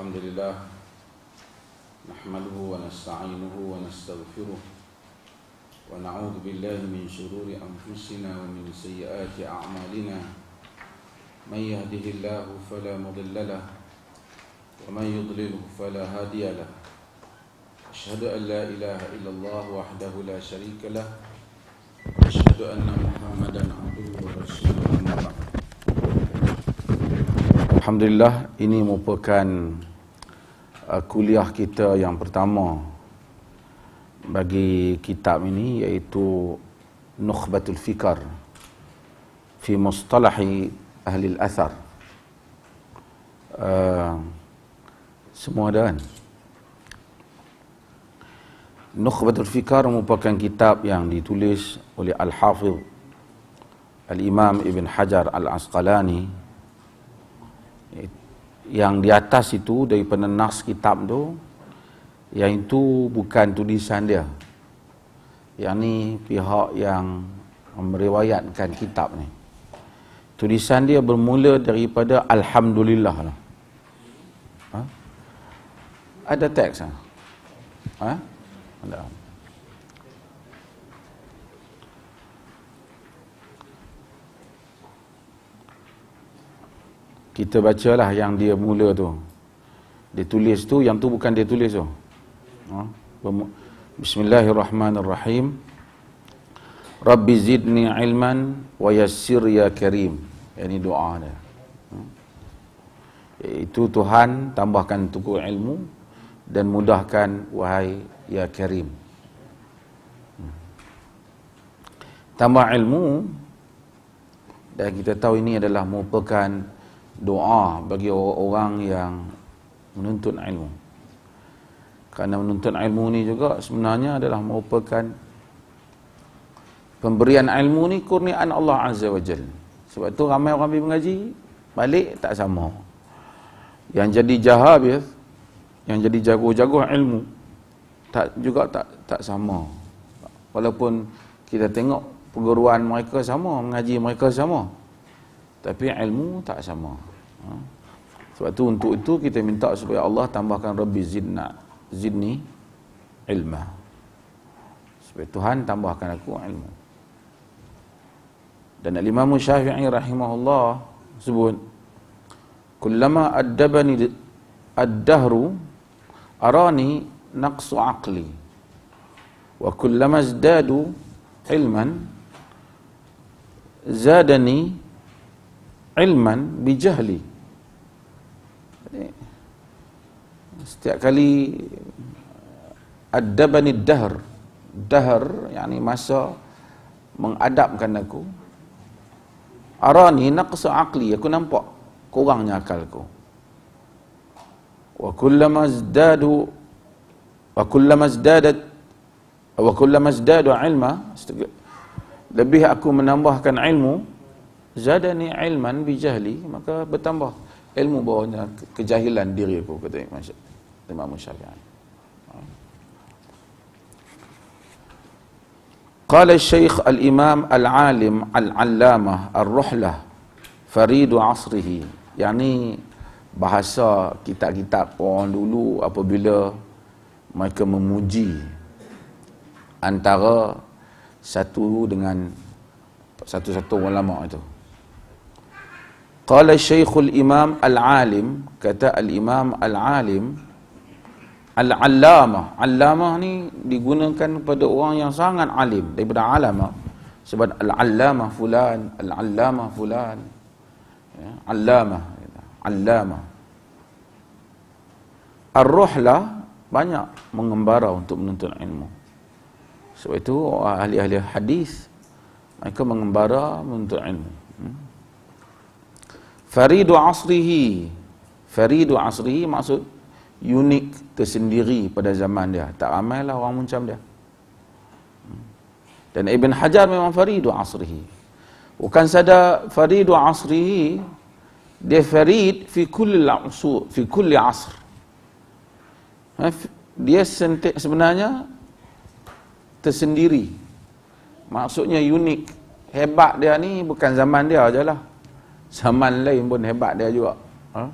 الحمد لله نحمده ونستعينه ونستغفره ونعوذ بالله من شرور أنفسنا ومن سيئات أعمالنا من يهده الله فلا مضل له ومن يضلله فلا هادي له أشهد أن لا إله إلا الله وحده لا شريك له أشهد أن محمدا عبده ورسوله الحمدلله ini merupakan Eh, kuliah kita yang pertama bagi kitab ini iaitu Nukhbatul Fikar fi mustalahi ahli al-athar. Uh, eh, semua ada kan? Nukhbatul Fikar merupakan kitab yang ditulis oleh al hafiz Al-Imam Ibn Hajar Al-Asqalani yang di atas itu dari penenas kitab tu yang itu bukan tulisan dia yang ni pihak yang meriwayatkan kitab ni tulisan dia bermula daripada Alhamdulillah lah. ha? ada teks ha? ha? kita bacalah yang dia mula tu dia tulis tu yang tu bukan dia tulis tu ha? bismillahirrahmanirrahim rabbi zidni ilman wa yassir ya karim ini eh, doa dia ha? itu Tuhan tambahkan tuku ilmu dan mudahkan wahai ya karim hmm. tambah ilmu dan kita tahu ini adalah merupakan doa bagi orang-orang yang menuntut ilmu. Kerana menuntut ilmu ni juga sebenarnya adalah merupakan pemberian ilmu ni kurniaan Allah Azza wa Jal. Sebab tu ramai orang pergi mengaji, balik tak sama. Yang jadi jahabiz, ya, yang jadi jago-jago ilmu, tak juga tak tak sama. Walaupun kita tengok perguruan mereka sama, mengaji mereka sama. Tapi ilmu tak sama. Ha. Sebab tu untuk itu kita minta supaya Allah tambahkan Rabbi Zidna Zidni ilma Supaya Tuhan tambahkan aku ilmu Dan Al-Imam Syafi'i rahimahullah sebut Kullama addabani ad-dahru arani naqsu aqli Wa kullama zdadu ilman zadani ilman bijahli setiap kali uh, adabani dahar, dahar, yakni masa mengadapkan aku arani naqsa aqli aku nampak kurangnya akalku wa kullama zdadu wa kullama zdadat wa kullama zdadu ilma lebih aku menambahkan ilmu zadani ilman bijahli maka bertambah ilmu bawahnya kejahilan diri aku kata Imam Syafi'i Imam Syafi'i. Qala Syekh Al-Imam Al-Alim Al-Allamah Ar-Ruhlah Faridu Asrihi. Yang ni bahasa kitab-kitab orang dulu apabila mereka memuji antara satu dengan satu-satu ulama itu. Qala Syekhul Imam Al-Alim, kata Al-Imam Al-Alim, Al-Allamah alama ni digunakan kepada orang yang sangat alim Daripada alama Sebab al alama fulan al alama fulan ya, alama Allamah Ar-Ruhlah Banyak mengembara untuk menuntut ilmu Sebab itu ahli-ahli hadis Mereka mengembara menuntut ilmu hmm. Faridu asrihi Faridu asrihi maksud unik tersendiri pada zaman dia. Tak lah orang macam dia. Dan Ibn Hajar memang faridu asrihi. Bukan saja faridu asrihi, dia farid fi kulli asr, fi kulli asr. Ha, dia sentik sebenarnya tersendiri. Maksudnya unik. Hebat dia ni bukan zaman dia lah Zaman lain pun hebat dia juga. Ha?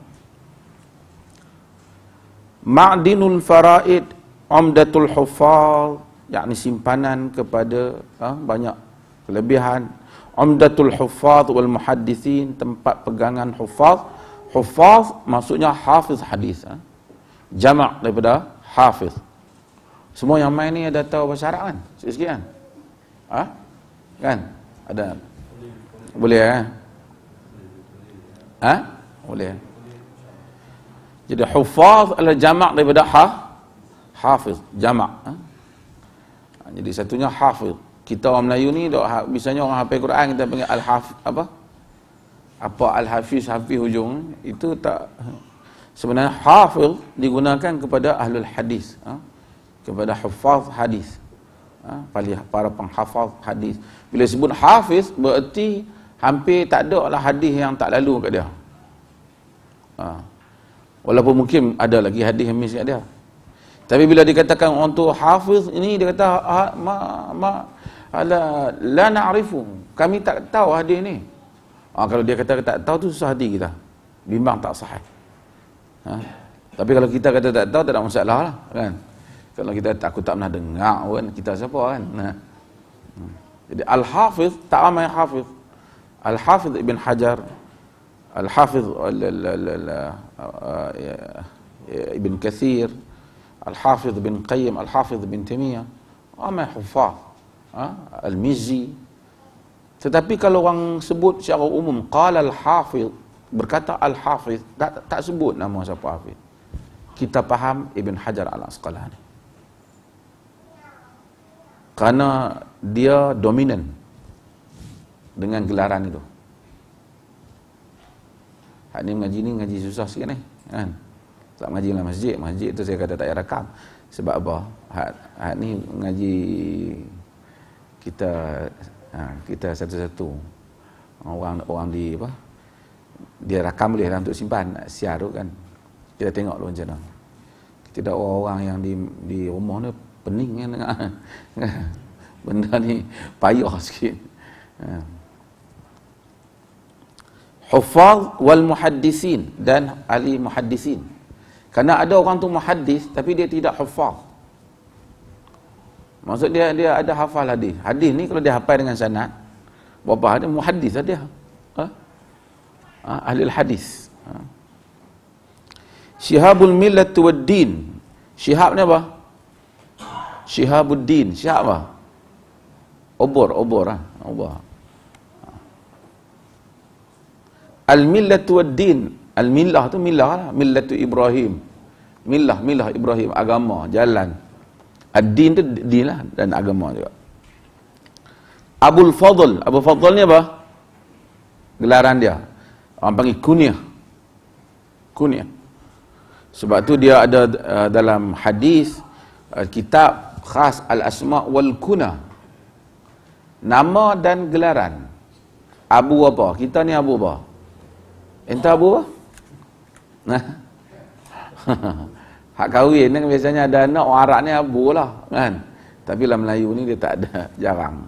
ma'dinul faraid Omdatul huffal yakni simpanan kepada ah, banyak kelebihan Omdatul huffaz wal muhaddisin tempat pegangan huffaz huffaz maksudnya hafiz hadis ah. jamak daripada hafiz semua yang main ni ada tahu bahasa Arab kan sikit-sikit kan ha ah? kan ada boleh eh ha ah? boleh jadi hufaz adalah jamak daripada ha hafiz, jamak. Ha? ha jadi satunya hafiz. Kita orang Melayu ni dok misalnya ha, orang hafal Quran kita panggil al haf apa? Apa al hafiz hafiz hujung itu tak ha. sebenarnya hafiz digunakan kepada ahlul hadis, ha? kepada hufaz hadis. Ha? para penghafaz hadis. Bila sebut hafiz berarti hampir tak ada lah hadis yang tak lalu kat dia. Ha? Walaupun mungkin ada lagi hadis yang misalnya dia. Tapi bila dikatakan untuk hafiz ini dia kata ha, ma ma ala la na'rifu. Kami tak tahu hadis ini. Ha, ah, kalau dia kata tak tahu tu susah hati kita. Bimbang tak sahih. Ha? Tapi kalau kita kata tak tahu tak ada masalah lah kan. Kalau kita tak aku tak pernah dengar pun kita siapa kan. Nah. Ha? Hmm. Jadi al-hafiz tak ramai hafiz. Al-hafiz Ibn Hajar الحافظ ابن كثير الحافظ بن قيم الحافظ بن تيمية ramai hufaz ha? Al-Mizzi tetapi kalau orang sebut secara umum qala al-hafiz berkata al-hafiz tak tak sebut nama siapa hafiz kita faham Ibn Hajar al-Asqalani kerana dia dominan dengan gelaran itu Hak ah, ni mengaji ni ngaji susah sikit ni. Kan? Tak mengaji dalam masjid. Masjid tu saya kata tak payah rakam. Sebab apa? Hak, hak ni mengaji kita ha, kita satu-satu. Orang orang di apa? Dia rakam boleh lah untuk simpan. Siar tu kan. Kita tengok dulu macam mana. Kita ada orang-orang yang di di rumah ni pening kan dengar. Kan? Benda ni payah sikit. Ha. Hufaz wal muhaddisin dan ahli muhaddisin. Karena ada orang tu muhaddis tapi dia tidak hufaz. Maksud dia dia ada hafal hadis. Hadis ni kalau dia hafal dengan sanad, bapa dia muhaddis lah dia. Ha? ha? Ahli hadis. Ha? Syihabul millat wad din. Syihab ni apa? Syihabuddin. Syihab apa? Obor, obor ah. Ha? Obor. Al-millatu wad-din. Al-millah tu millah lah. Millatu Ibrahim. Millah, millah Ibrahim. Agama, jalan. Ad-din tu din lah. Dan agama juga. Abul Fadl. Abul Fadl ni apa? Gelaran dia. Orang panggil kunyah. Kunyah. Sebab tu dia ada uh, dalam hadis, uh, kitab khas Al-Asma' wal-Kunah. Nama dan gelaran. Abu apa? Kita ni Abu apa? Entah apa? Nah. Hak kahwin ni kan biasanya ada anak orang Arab ni abu lah, kan. Tapi dalam Melayu ni dia tak ada jarang.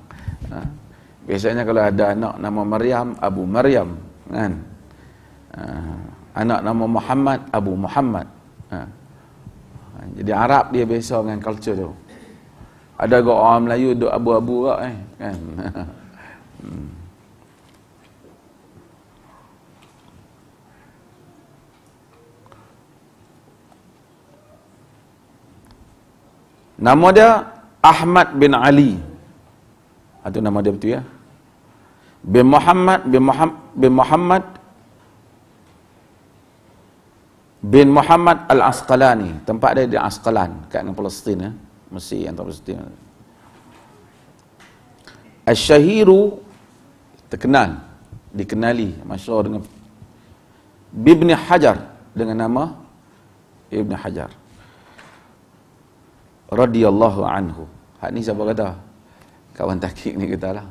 Biasanya kalau ada anak nama Maryam, Abu Maryam kan. Ah, anak nama Muhammad, Abu Muhammad. Ah. Jadi Arab dia biasa dengan culture tu. Ada orang Melayu duduk abu-abu kak eh. Kan? Hmm. Nama dia Ahmad bin Ali. atau ah, nama dia betul ya. Bin Muhammad bin Muhammad bin Muhammad bin Muhammad Al-Asqalani. Tempat dia di Asqalan, kat dengan Palestin ya. Mesir antara Palestin. Al-Shahiru terkenal, dikenali masyhur dengan Ibn Hajar dengan nama Ibn Hajar radhiyallahu anhu. Hak ni siapa kata? Kawan takik ni kata lah.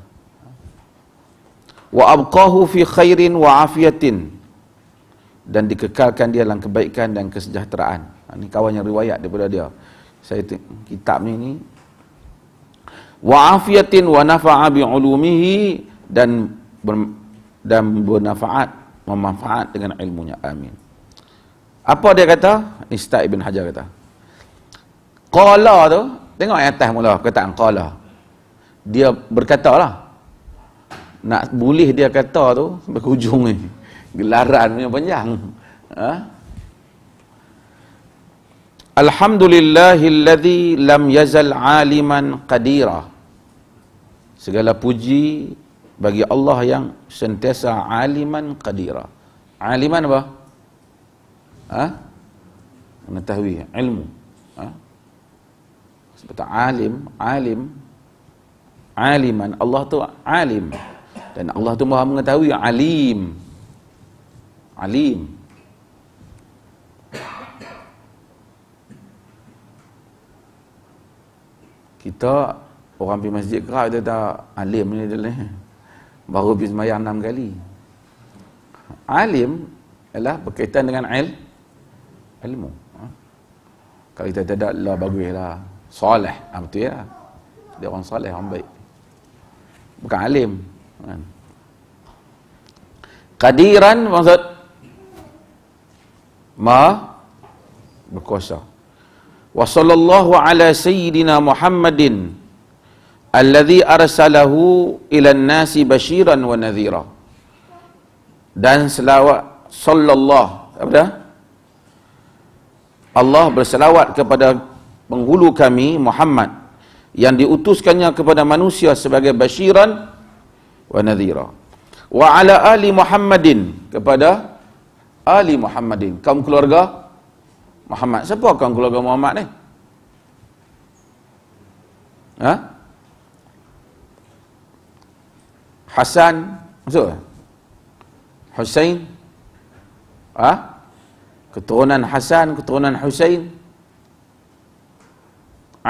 Wa abqahu fi khairin wa afiyatin. Dan dikekalkan dia dalam kebaikan dan kesejahteraan. Ini ha, kawan yang riwayat daripada dia. Saya t- kitab ni ni. Wa afiyatin wa nafa'a bi ulumihi dan dan bermanfaat memanfaat dengan ilmunya. Amin. Apa dia kata? Ista Ibn Hajar kata. Qala tu, tengok yang atas mula perkataan qala. Dia berkata lah. Nak boleh dia kata tu sampai ke hujung ni. Gelaran punya panjang. Ha? Alhamdulillahillazi lam yazal aliman qadira. Segala puji bagi Allah yang sentiasa aliman qadira. Aliman apa? Ha? Mengetahui ilmu. Ha? seperti alim, alim, aliman. Allah tu alim dan Allah tu maha mengetahui alim, alim. Kita orang pergi masjid kerap kita tak alim ni dia ni. Baru pergi semayang enam kali. Alim ialah berkaitan dengan il, ilmu. Ha? Kalau kita tak ada lah bagus soleh ha, betul ya dia orang soleh orang baik bukan alim kan qadiran maksud ma berkuasa wa sallallahu ala sayyidina muhammadin alladhi arsalahu ila nasi bashiran wa nadhira dan selawat sallallahu apa dah Allah berselawat kepada penghulu kami Muhammad yang diutuskannya kepada manusia sebagai basyiran wa nadhira wa ala ali Muhammadin kepada ali Muhammadin kaum keluarga Muhammad siapa kaum keluarga Muhammad ni ha Hasan betul Hussein ha keturunan Hasan keturunan Hussein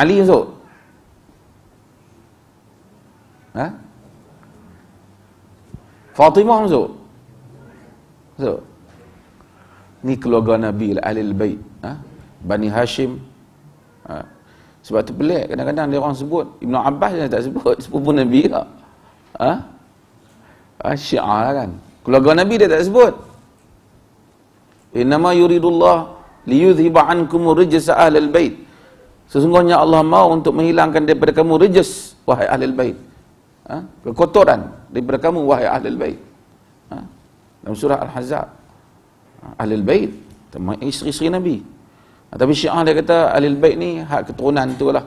Ali masuk. Ha? Fatimah masuk. so, Ni keluarga Nabi Al-Alil Bait. Ha? Bani Hashim. Ha? Sebab tu pelik kadang-kadang dia orang sebut. Ibn Abbas dia tak sebut. sebut Sepupu Nabi lah. Ha? ha? Syiah lah kan. Keluarga Nabi dia tak sebut. Innama yuridullah liyudhiba ankum rijsa al bait. Sesungguhnya Allah mahu untuk menghilangkan daripada kamu rejes, wahai ahlil bait. Ha? Kekotoran daripada kamu, wahai ahlil bait. Ha? Dalam surah Al-Hazab, ha, ahlil bait, teman isteri-isteri Nabi. Ha? Tapi syiah dia kata, ahlil bait ni hak keturunan tu lah.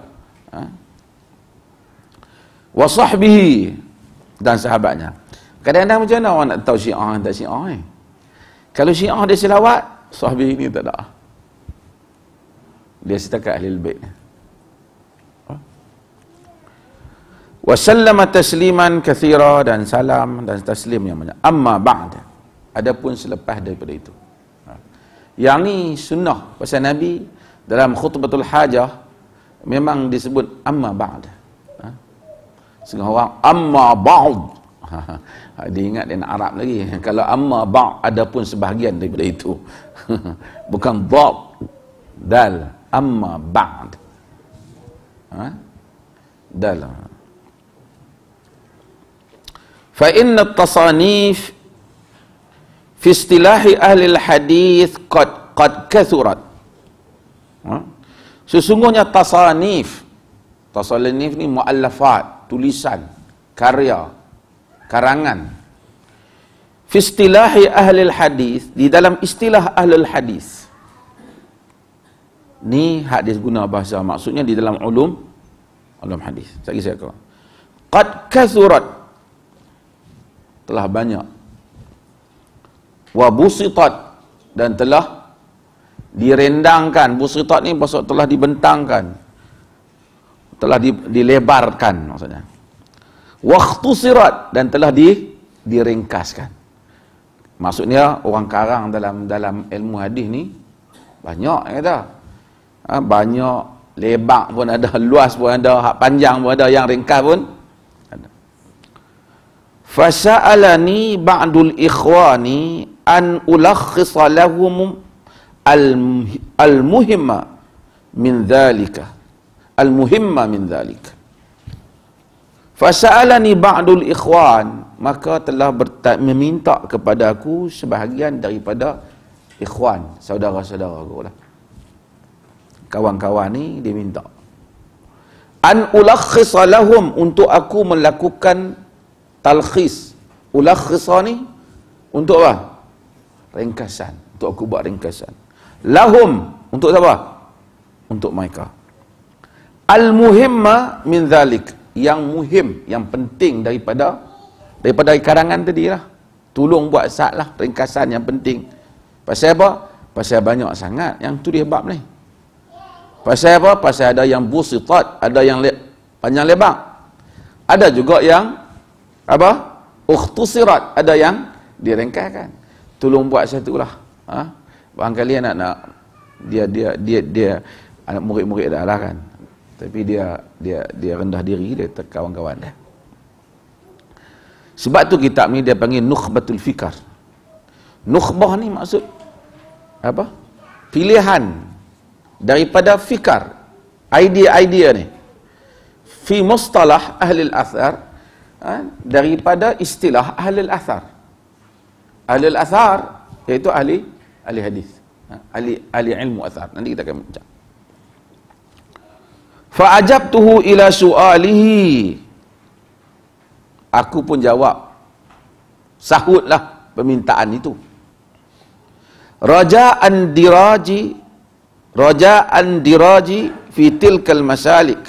Ha? Wasahbihi dan sahabatnya. Kadang-kadang macam mana orang nak tahu syiah dan tak syiah eh? Kalau syiah dia selawat, sahbihi ni tak ada dia setakat ahli bait wa sallama tasliman kathira dan salam dan taslim yang banyak amma ba'd adapun selepas daripada itu ha. yang ni sunnah pasal nabi dalam khutbatul hajah memang disebut amma ba'd ha. setengah orang amma ba'd ha. dia ingat dengan Arab lagi kalau amma ba'd pun sebahagian daripada itu bukan ba'd dal amma ba'd ha? dalam fa inna tasanif fi istilah ahli al-hadith qad qad kathurat ha? sesungguhnya tasanif tasanif ni muallafat tulisan karya karangan fi istilah ahli al-hadith di dalam istilah ahli al-hadith ni hadis guna bahasa maksudnya di dalam ulum ulum hadis sekali saya kata qad kathurat telah banyak wa busitat dan telah direndangkan busitat ni maksud telah dibentangkan telah dilebarkan maksudnya waktu sirat dan telah di, diringkaskan maksudnya orang karang dalam dalam ilmu hadis ni banyak kata ya ha, banyak lebar pun ada luas pun ada hak panjang pun ada yang ringkas pun ada fasalani ba'dul ikhwani an ulakhis lahum al al muhimma min dhalika al muhimma min dhalika fasalani ba'dul ikhwan maka telah berta- meminta kepada aku sebahagian daripada ikhwan saudara-saudara aku lah kawan-kawan ni dia minta an ulakhis lahum untuk aku melakukan talkhis ulakhis ni untuk apa ringkasan untuk aku buat ringkasan lahum untuk apa? untuk mereka al muhimma min zalik yang muhim yang penting daripada daripada karangan tadi lah tolong buat sat lah ringkasan yang penting pasal apa pasal banyak sangat yang tu dia bab ni Pasal apa? Pasal ada yang busitat, ada yang le panjang lebar. Ada juga yang apa? Ukhtusirat, ada yang direngkahkan. Tolong buat satu lah. Ha? Bang kali anak nak dia dia dia dia anak murid-murid dah lah kan. Tapi dia dia dia rendah diri dia terkawan-kawan dia. Sebab tu kitab ni dia panggil Nukhbatul Fikar. Nukhbah ni maksud apa? Pilihan daripada fikar idea-idea ni fi mustalah ahli al-athar ha? daripada istilah ahli al-athar ahli al-athar iaitu ahli ahli hadis ha? ahli ahli ilmu athar nanti kita akan bincang. fa ajabtuhu ila su'alihi aku pun jawab sahutlah permintaan itu raja an diraji Raja'an diraji fi tilkal masalik.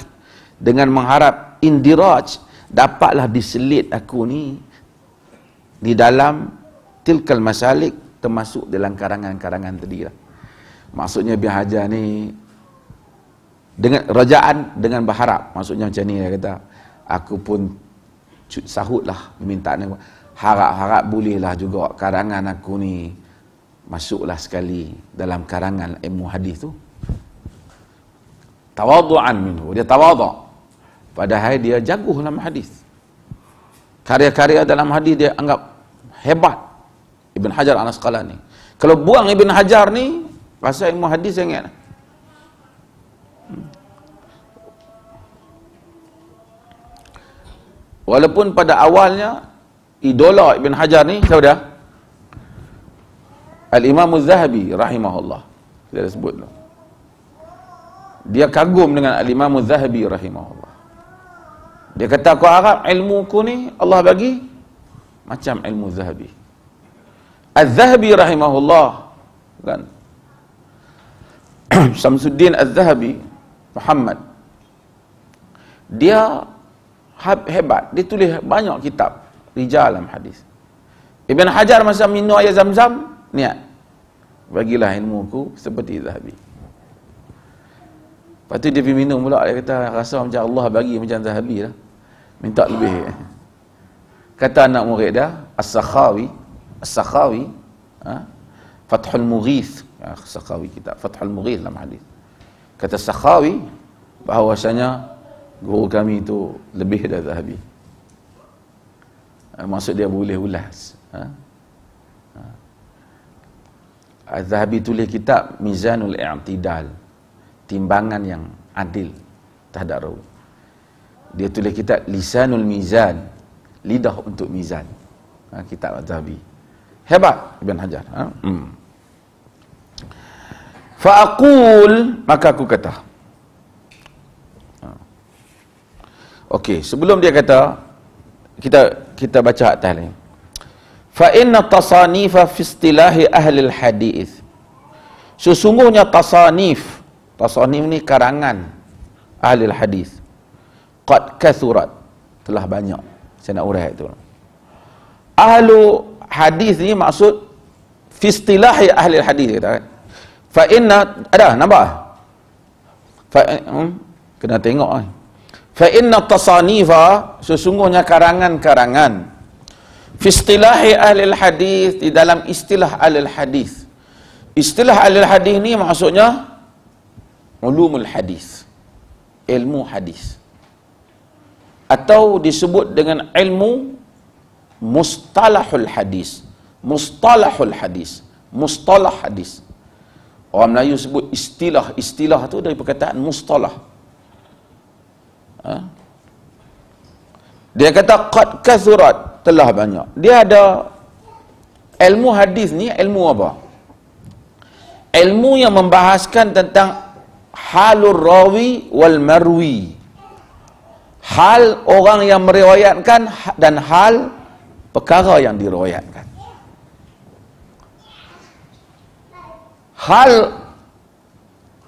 Dengan mengharap indiraj, dapatlah diselit aku ni di dalam tilkal masalik termasuk dalam karangan-karangan tadi lah. Maksudnya Bin Hajar ni dengan rajaan dengan berharap. Maksudnya macam ni dia kata, aku pun sahutlah meminta ni. Harap-harap bolehlah juga karangan aku ni masuklah sekali dalam karangan ilmu hadis tu tawadu'an minhu dia tawadu padahal dia jago dalam hadis karya-karya dalam hadis dia anggap hebat Ibn Hajar Anas ni. kalau buang Ibn Hajar ni pasal ilmu hadis yang ingat walaupun pada awalnya idola Ibn Hajar ni siapa dia? Al-Imam Az-Zahabi rahimahullah dia sebut tu dia kagum dengan al-imamu zahabi rahimahullah dia kata aku harap ilmu ku ni Allah bagi macam ilmu zahabi al-zahabi rahimahullah kan Samsuddin al-zahabi Muhammad dia hebat dia tulis banyak kitab rijal dalam hadis Ibn Hajar masa minum air zam-zam niat bagilah ilmu ku seperti zahabi Lepas tu dia pergi minum pula Dia kata rasa macam Allah bagi macam zahabi lah Minta lebih Kata anak murid dia As-Sakhawi As-Sakhawi ha? Fathul Mughith ha, As-Sakhawi kita Fathul Mughith dalam hadis Kata As-Sakhawi Bahawasanya Guru kami itu lebih dari zahabi ha, Maksud dia boleh ulas ha? Az-Zahabi ha. tulis kitab Mizanul I'tidal timbangan yang adil terhadap rawi. Dia tulis kitab Lisanul Mizan, lidah untuk mizan. Ha, kitab az Hebat Ibn Hajar. Ha? Hmm. Fa'akul, maka aku kata. Ha. Okey, sebelum dia kata, kita kita baca atas ni. Fa inna tasanifa fi istilahi ahli al Hadis. Sesungguhnya tasanif, Tasanim ni karangan ahli hadis. Qad kasurat telah banyak. Saya nak urai itu. Ahlu hadis ni maksud fi istilah ahli hadis kata. Kan. Fa inna ada nampak? Fa hmm, kena tengok ah. Fa inna tasanifa sesungguhnya karangan-karangan fi istilah ahli hadis di dalam istilah ahli hadis. Istilah ahli hadis ni maksudnya ulumul hadis ilmu hadis atau disebut dengan ilmu mustalahul hadis mustalahul hadis mustalah hadis orang Melayu sebut istilah istilah itu dari perkataan mustalah ha? dia kata qad kathurat telah banyak dia ada ilmu hadis ni ilmu apa ilmu yang membahaskan tentang halur rawi wal marwi hal orang yang meriwayatkan ha- dan hal perkara yang diriwayatkan hal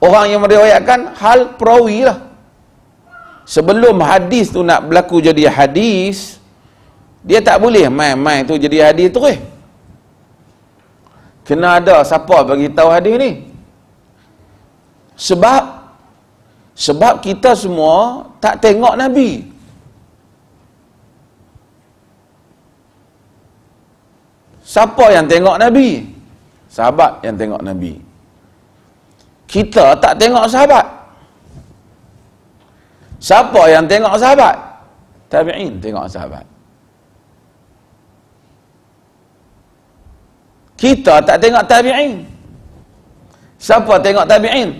orang yang meriwayatkan hal perawi lah sebelum hadis tu nak berlaku jadi hadis dia tak boleh main-main tu jadi hadis tu eh kena ada siapa bagi tahu hadis ni sebab sebab kita semua tak tengok Nabi. Siapa yang tengok Nabi? Sahabat yang tengok Nabi. Kita tak tengok sahabat. Siapa yang tengok sahabat? Tabi'in tengok sahabat. Kita tak tengok tabi'in. Siapa tengok tabi'in?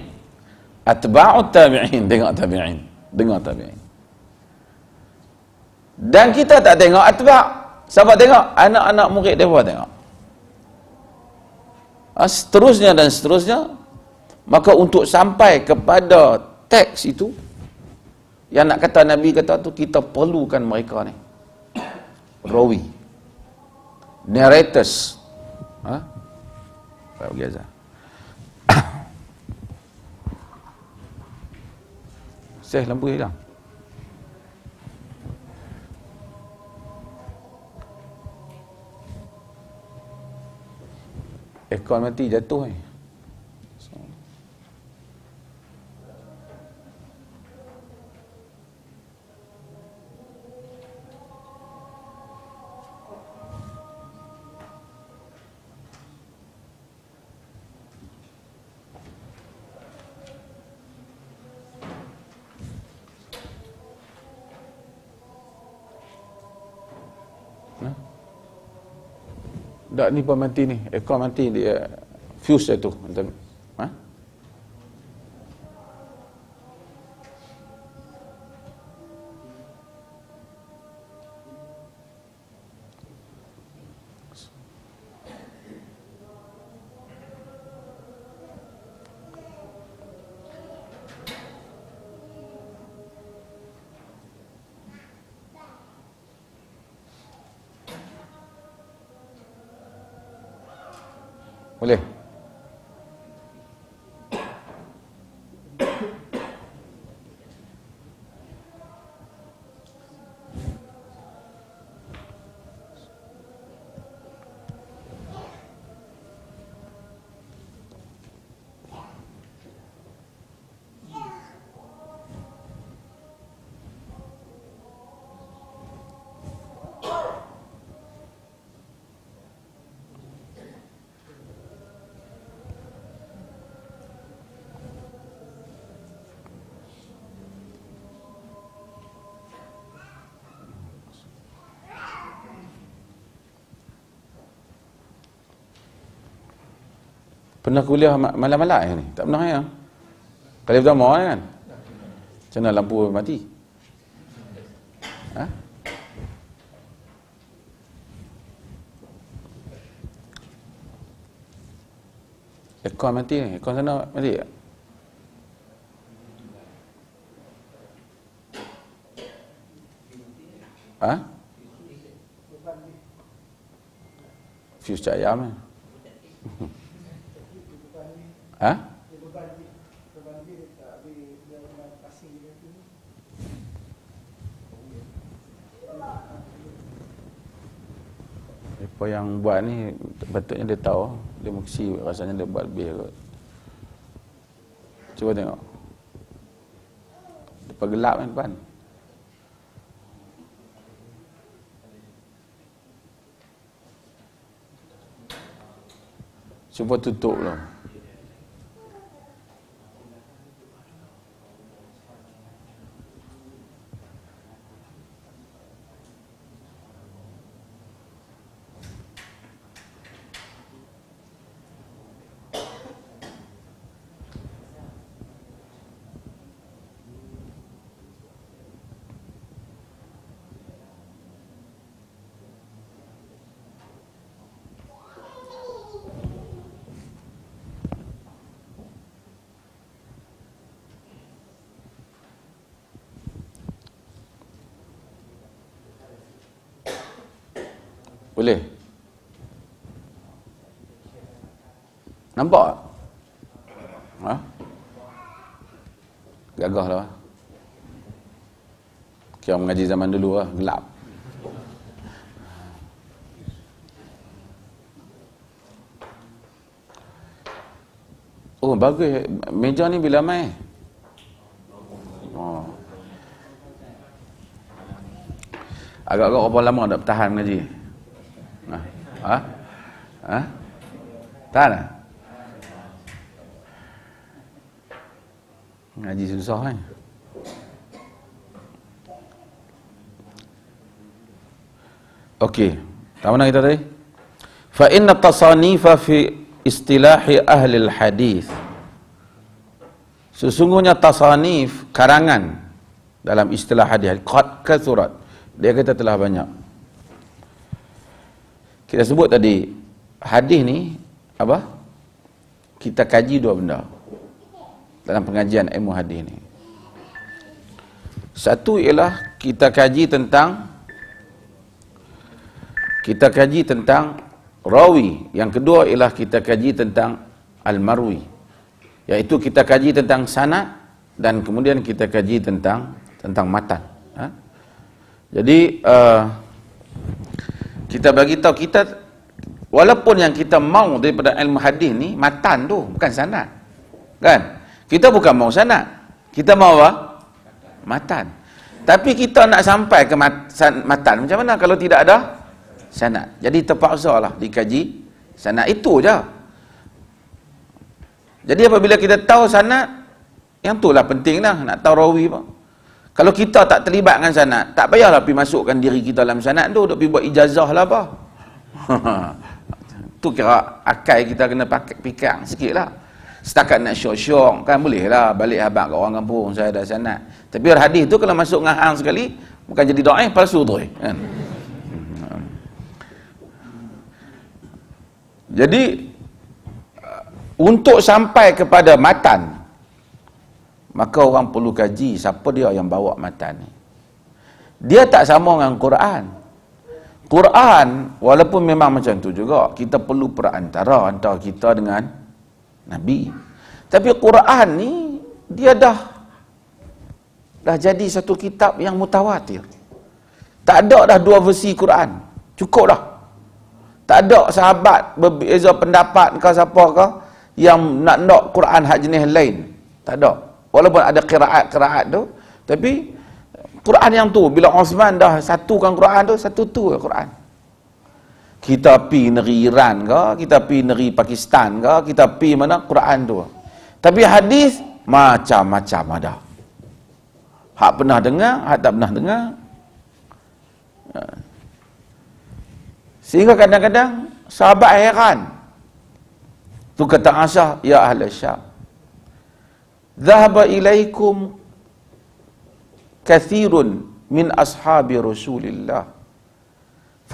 atba'ut tabi'in dengar tabi'in dengar tabi'in dan kita tak tengok atba' siapa tengok anak-anak murid dia pun tengok ah, seterusnya dan seterusnya maka untuk sampai kepada teks itu yang nak kata Nabi kata tu kita perlukan mereka ni rawi narrators ha? Pak Ugi Seh lampu hilang. Ekor mati jatuh ni. Eh. Tak ni pun mati ni. Ekor mati dia fuse dia tu. وليه Pernah kuliah malam-malam ni? Tak pernah ya? Kali pertama eh, kan? Macam mana lampu mati? Ha? Ekor mati ni? Ekor sana mati tak? Ha? Fuse cahaya mana? Ha? Apa yang buat ni betulnya dia tahu dia mesti rasanya dia buat lebih kot. Cuba tengok. Depan gelap kan depan. Cuba tutup lah. Nampak? Ha? Gagah lah. Kira mengaji zaman dulu lah, gelap. Oh, bagus. Meja ni bila main? Oh. Agak-agak berapa lama tak bertahan mengaji? Ha? Ha? ha? Tahan lah? Ngaji susah kan? Okey. Tak mana kita tadi? Fa inna tasanifa fi istilahi ahli hadis. Sesungguhnya tasanif karangan dalam istilah hadis qad kathurat. Dia kata telah banyak. Kita sebut tadi hadis ni apa? Kita kaji dua benda dalam pengajian ilmu hadis ni. Satu ialah kita kaji tentang kita kaji tentang rawi. Yang kedua ialah kita kaji tentang al-marwi. Yaitu kita kaji tentang sana dan kemudian kita kaji tentang tentang matan. Ha? Jadi uh, kita bagi tahu kita walaupun yang kita mau daripada ilmu hadis ni matan tu bukan sana, Kan? Kita bukan mau sana, Kita mau apa? Matan. Tapi kita nak sampai ke matan macam mana kalau tidak ada sana, Jadi terpaksa lah dikaji sana itu aja. Jadi apabila kita tahu sana, yang itulah penting lah nak tahu rawi pun. Kalau kita tak terlibat dengan sana, tak payahlah pergi masukkan diri kita dalam sana tu, duk pergi buat ijazah lah apa. tu kira akal kita kena pakai pikang sikitlah setakat nak syok-syok kan boleh lah balik habak, ke orang kampung saya dah sana. tapi hadis tu kalau masuk dengan hang sekali bukan jadi doa palsu tu eh, kan jadi uh, untuk sampai kepada matan maka orang perlu kaji siapa dia yang bawa matan ni dia tak sama dengan Quran Quran walaupun memang macam tu juga kita perlu perantara antara kita dengan Nabi. Tapi Quran ni dia dah dah jadi satu kitab yang mutawatir. Tak ada dah dua versi Quran. Cukup dah. Tak ada sahabat berbeza pendapat ke siapa ke yang nak nak Quran hak jenis lain. Tak ada. Walaupun ada qiraat-qiraat tu, tapi Quran yang tu bila Uthman dah satukan Quran tu, satu tu Quran kita pi negeri Iran ke, kita pi negeri Pakistan ke, kita pi mana Quran tu. Tapi hadis macam-macam ada. Hak pernah dengar, hak tak pernah dengar. Ya. Sehingga kadang-kadang sahabat heran. Tu kata Aisyah, ya ahli Syam. Zahaba ilaikum kathirun min ashabi Rasulillah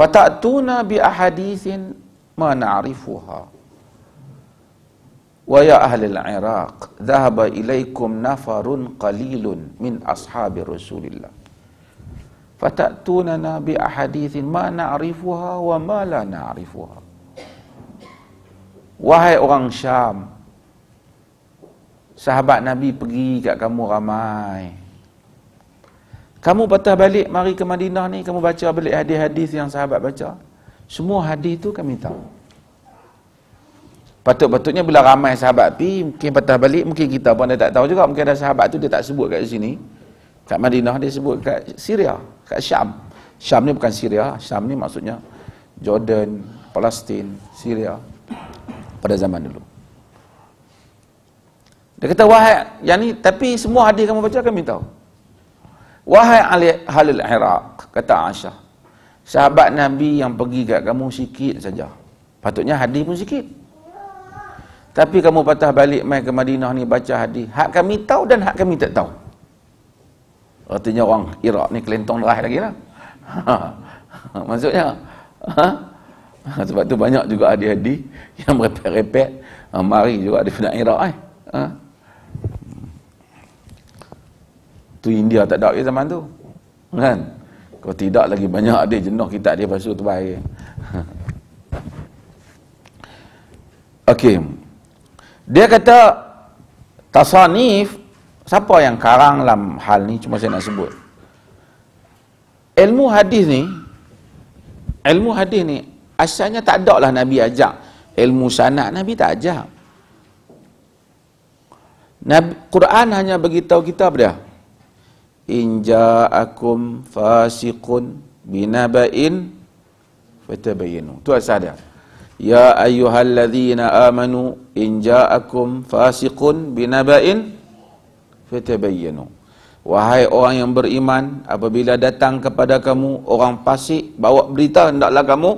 fata'tuna bi ahadithin ma na'rifuha wa ya ahli al-iraq dhahaba ilaikum nafarun qalilun min ashabi rasulillah fata'tuna bi ahadithin ma na'rifuha wa ma la na'rifuha wahai orang syam sahabat nabi pergi kat kamu ramai kamu patah balik mari ke Madinah ni Kamu baca balik hadis-hadis yang sahabat baca Semua hadis tu kami tahu Patut-patutnya bila ramai sahabat pi Mungkin patah balik Mungkin kita pun dia tak tahu juga Mungkin ada sahabat tu dia tak sebut kat sini Kat Madinah dia sebut kat Syria Kat Syam Syam ni bukan Syria Syam ni maksudnya Jordan, Palestin, Syria Pada zaman dulu Dia kata wahai yang ni, Tapi semua hadis kamu baca kami tahu Wahai ahli halil Iraq, kata Aisyah. Sahabat Nabi yang pergi kat kamu sikit saja. Patutnya hadis pun sikit. Tapi kamu patah balik mai ke Madinah ni baca hadis. Hak kami tahu dan hak kami tak tahu. Artinya orang Iraq ni kelentong lah lagi lah. Ha. Maksudnya, ha? ha? sebab tu banyak juga hadis-hadis yang repet-repet. Ha, mari juga di Fina Iraq eh. Ha? tu India tak ada ke zaman tu kan kalau tidak lagi banyak ada jenuh kita dia pasal tu baik Okey. Dia kata tasanif siapa yang karang dalam hal ni cuma saya nak sebut. Ilmu hadis ni ilmu hadis ni asalnya tak ada lah Nabi ajak. Ilmu sanad Nabi tak ajak. Nabi, Quran hanya beritahu kita apa dia? in ja'akum fasiqun binaba'in fatabayyanu tu asal dia ya ayyuhalladhina amanu in ja'akum fasiqun binaba'in fatabayyanu wahai orang yang beriman apabila datang kepada kamu orang fasik bawa berita hendaklah kamu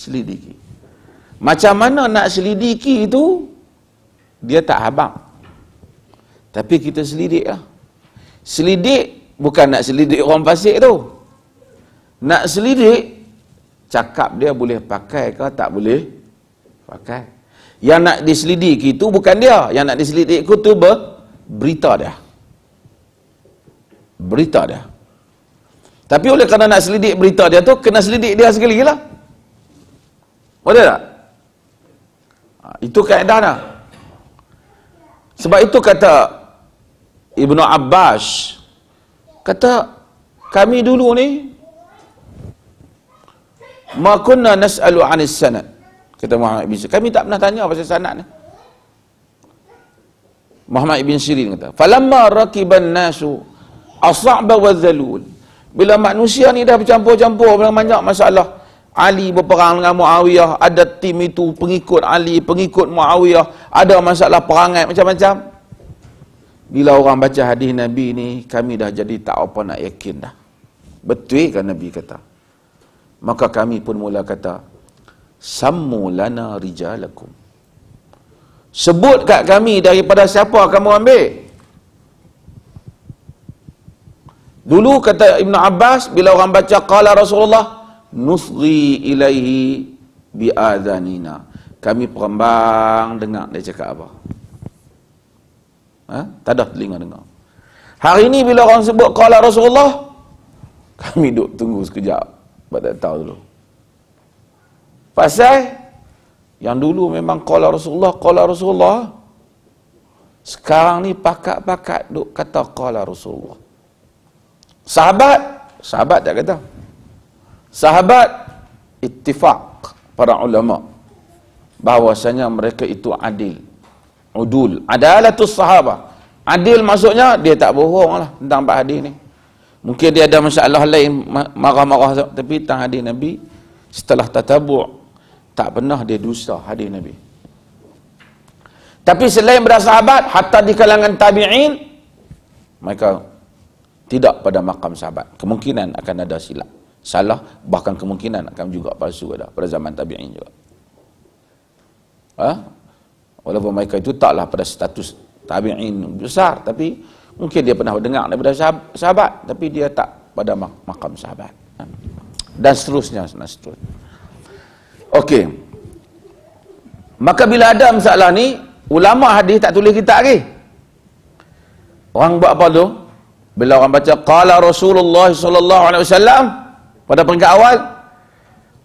selidiki macam mana nak selidiki itu dia tak habaq tapi kita selidiklah ya? selidik bukan nak selidik orang fasik tu nak selidik cakap dia boleh pakai ke tak boleh pakai yang nak diselidik itu bukan dia yang nak diselidik itu tu ber berita dia berita dia tapi oleh kerana nak selidik berita dia tu kena selidik dia sekali lah boleh tak ha, itu kaedah dah sebab itu kata Ibnu Abbas kata kami dulu ni ma kunna nas'alu anis sanad kata Muhammad bin Sirin kami tak pernah tanya pasal sanad ni Muhammad bin Sirin kata falamma raqiban nasu as'aba wa dhalul bila manusia ni dah bercampur-campur dengan banyak masalah Ali berperang dengan Muawiyah ada tim itu pengikut Ali pengikut Muawiyah ada masalah perangai macam-macam bila orang baca hadis Nabi ni, kami dah jadi tak apa nak yakin dah. Betul kan Nabi kata. Maka kami pun mula kata, Sammu lana rijalakum. Sebut kat kami daripada siapa kamu ambil. Dulu kata Ibn Abbas, bila orang baca, Qala Rasulullah, Nusri ilaihi bi'adhanina. Kami perembang dengar dia cakap apa. Ha? Tak ada telinga dengar. Hari ini bila orang sebut kala Rasulullah, kami duduk tunggu sekejap. Sebab tak tahu dulu. Pasal, yang dulu memang kala Rasulullah, kala Rasulullah, sekarang ni pakat-pakat duk kata kala Rasulullah. Sahabat, sahabat tak kata. Sahabat, ittifak para ulama bahwasanya mereka itu adil udul adalatus sahabah adil maksudnya dia tak bohong lah tentang bab hadis ni mungkin dia ada masalah lain marah-marah tapi tentang hadis Nabi setelah tatabu' tak pernah dia dusta hadi Nabi tapi selain berada sahabat hatta di kalangan tabi'in mereka tidak pada makam sahabat kemungkinan akan ada silap salah bahkan kemungkinan akan juga palsu ada pada zaman tabi'in juga ha? Walaupun mereka itu taklah pada status tabi'in besar tapi mungkin dia pernah dengar daripada sahabat tapi dia tak pada makam sahabat. Dan seterusnya dan seterusnya. Okey. Maka bila ada masalah ni, ulama hadis tak tulis kitab lagi. Orang buat apa tu? Bila orang baca qala Rasulullah sallallahu alaihi wasallam pada peringkat awal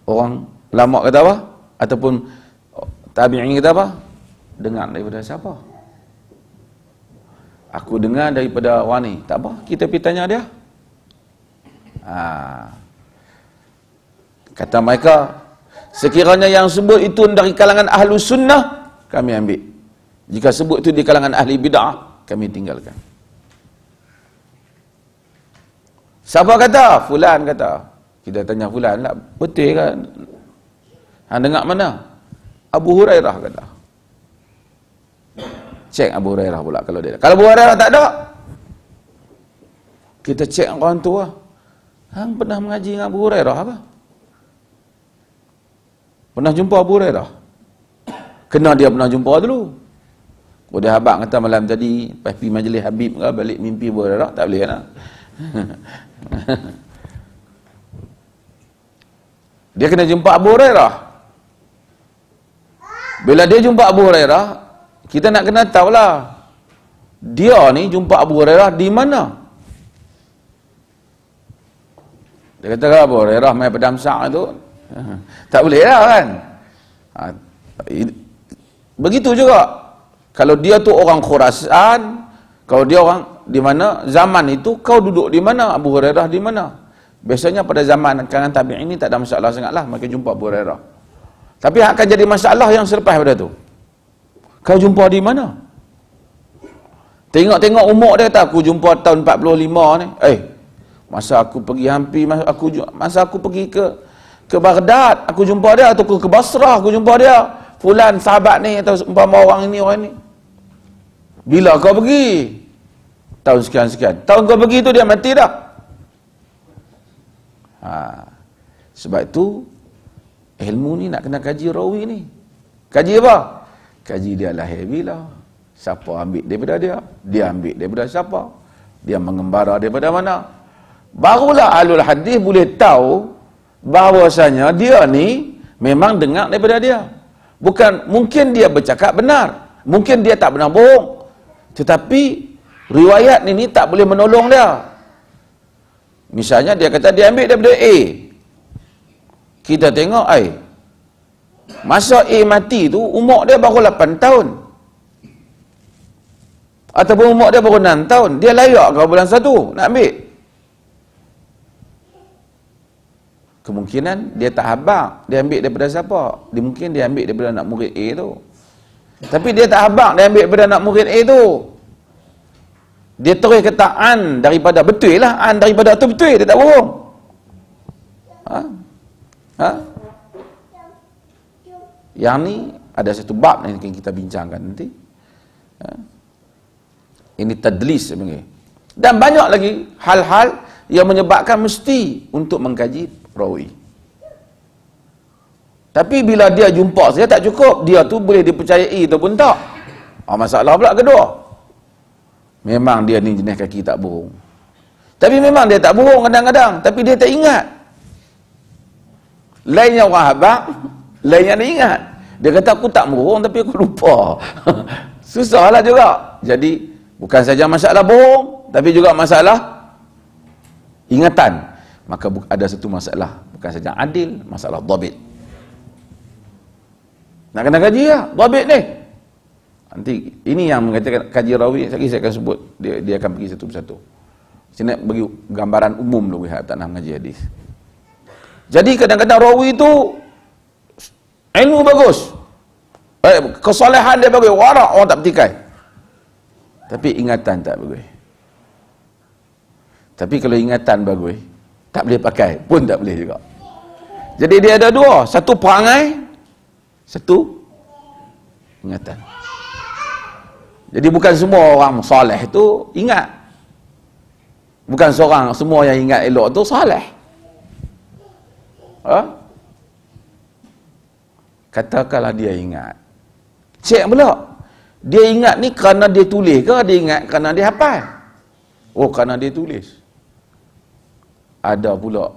orang lama kata apa ataupun tabi'in kata apa dengar daripada siapa? Aku dengar daripada orang ni. Tak apa, kita pergi tanya dia. Ha. Kata mereka, sekiranya yang sebut itu dari kalangan ahlu sunnah, kami ambil. Jika sebut itu di kalangan ahli bid'ah, kami tinggalkan. Siapa kata? Fulan kata. Kita tanya Fulan lah. Betul kan? Ha, dengar mana? Abu Hurairah kata cek Abu Hurairah pula kalau dia. Kalau Abu Hurairah tak ada, kita cek orang tua. Hang pernah mengaji dengan Abu Hurairah apa? Pernah jumpa Abu Hurairah? Kenal dia pernah jumpa dulu. Kemudian habak kata malam tadi, lepas pergi majlis Habib ke, balik mimpi Abu Hurairah, tak boleh nak. Kan? dia kena jumpa Abu Hurairah. Bila dia jumpa Abu Hurairah, kita nak kena tahulah dia ni jumpa Abu Hurairah di mana? Dia kata kalau Abu Hurairah main pedang sa' tu, eh, tak boleh lah kan? Ha, begitu juga. Kalau dia tu orang Khurasan, kalau dia orang di mana zaman itu kau duduk di mana Abu Hurairah di mana? Biasanya pada zaman kalangan tabi'in ini tak ada masalah sangatlah maka jumpa Abu Hurairah. Tapi akan jadi masalah yang selepas pada tu. Kau jumpa di mana? Tengok-tengok umur dia kata aku jumpa tahun 45 ni. Eh, masa aku pergi hampir masa aku masa aku pergi ke ke Baghdad, aku jumpa dia atau ke Basrah aku jumpa dia. Fulan sahabat ni atau umpama orang ini orang ini. Bila kau pergi? Tahun sekian-sekian. Tahun kau pergi tu dia mati dah. Ha. Sebab itu ilmu ni nak kena kaji rawi ni. Kaji apa? kaji dia lahir bila siapa ambil daripada dia dia ambil daripada siapa dia mengembara daripada mana barulah alul hadis boleh tahu bahawasanya dia ni memang dengar daripada dia bukan mungkin dia bercakap benar mungkin dia tak benar bohong tetapi riwayat ni, tak boleh menolong dia misalnya dia kata dia ambil daripada A kita tengok eh Masa A mati tu, umur dia baru 8 tahun. Ataupun umur dia baru 6 tahun. Dia layak ke bulan satu nak ambil? Kemungkinan dia tak habang. Dia ambil daripada siapa? Dia mungkin dia ambil daripada anak murid A tu. Tapi dia tak habang dia ambil daripada anak murid A tu. Dia terus kata an daripada betul lah. An daripada tu betul. Dia tak bohong. Ha? Ha? Yang ni ada satu bab yang akan kita bincangkan nanti. Ya. Ini tadlis sebenarnya. Dan banyak lagi hal-hal yang menyebabkan mesti untuk mengkaji rawi. Tapi bila dia jumpa saja tak cukup, dia tu boleh dipercayai ataupun tak. Oh, masalah pula kedua. Memang dia ni jenis kaki tak bohong. Tapi memang dia tak bohong kadang-kadang. Tapi dia tak ingat. Lainnya orang habang, lainnya dia ingat. Dia kata aku tak bohong tapi aku lupa. Susahlah juga. Jadi bukan saja masalah bohong tapi juga masalah ingatan. Maka ada satu masalah. Bukan saja adil, masalah dobit. Nak kena kaji lah, dobit ni. Nanti ini yang mengatakan kaji rawi, lagi saya akan sebut. Dia, dia akan pergi satu persatu. Saya nak bagi gambaran umum dulu, lihat tak nak mengaji hadis. Jadi kadang-kadang rawi itu Ilmu bagus. Eh, kesolehan dia bagus. Warak orang tak petikai. Tapi ingatan tak bagus. Tapi kalau ingatan bagus, tak boleh pakai pun tak boleh juga. Jadi dia ada dua. Satu perangai, satu ingatan. Jadi bukan semua orang soleh itu ingat. Bukan seorang semua yang ingat elok itu soleh. Ha? Huh? Katakanlah dia ingat. Cek pula. Dia ingat ni kerana dia tulis ke dia ingat kerana dia apa? Oh kerana dia tulis. Ada pula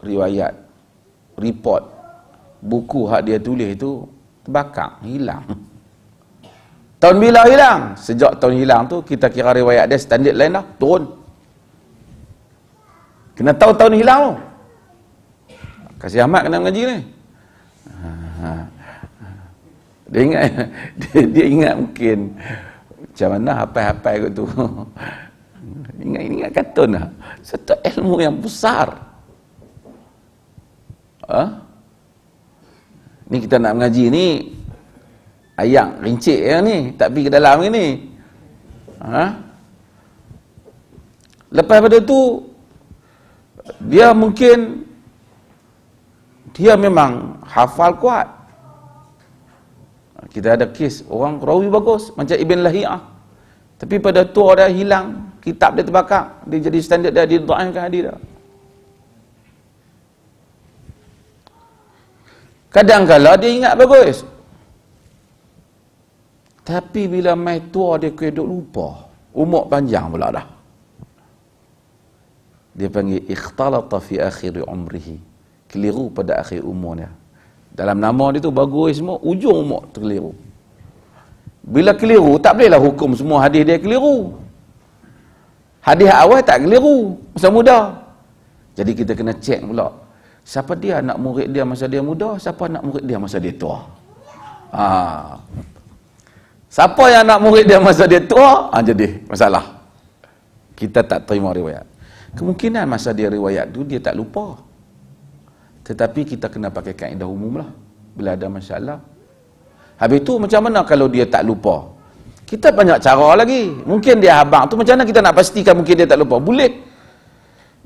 riwayat, report, buku hak dia tulis tu terbakar, hilang. Tahun bila hilang? Sejak tahun hilang tu kita kira riwayat dia standard lain dah, turun. Kena tahu tahun hilang tu. Kasih Ahmad kena mengaji ni. Ha. Dia ingat dia, dia ingat mungkin macam mana hapai-hapai aku tu. ingat ingat katun lah. Satu ilmu yang besar. Ha? Ni kita nak mengaji ni ayak rinci ya ni, tak pergi ke dalam ni. Ha? Lepas pada tu dia mungkin dia memang hafal kuat kita ada kes orang rawi bagus macam Ibn Lahiyah tapi pada tua ada hilang kitab dia terbakar dia jadi standard dia didaifkan hadis dia kadang kala dia ingat bagus tapi bila mai tua dia kedok lupa umur panjang pula dah dia panggil ikhtalata fi akhir umrihi keliru pada akhir umurnya dalam nama dia tu bagus semua ujung umur terkeliru bila keliru tak bolehlah hukum semua hadis dia keliru hadis awal tak keliru masa muda jadi kita kena cek pula siapa dia anak murid dia masa dia muda siapa anak murid dia masa dia tua ha. siapa yang anak murid dia masa dia tua ha, jadi masalah kita tak terima riwayat kemungkinan masa dia riwayat tu dia tak lupa tetapi kita kena pakai kaedah umum lah. Bila ada masalah. Habis tu macam mana kalau dia tak lupa? Kita banyak cara lagi. Mungkin dia habang tu macam mana kita nak pastikan mungkin dia tak lupa? Boleh.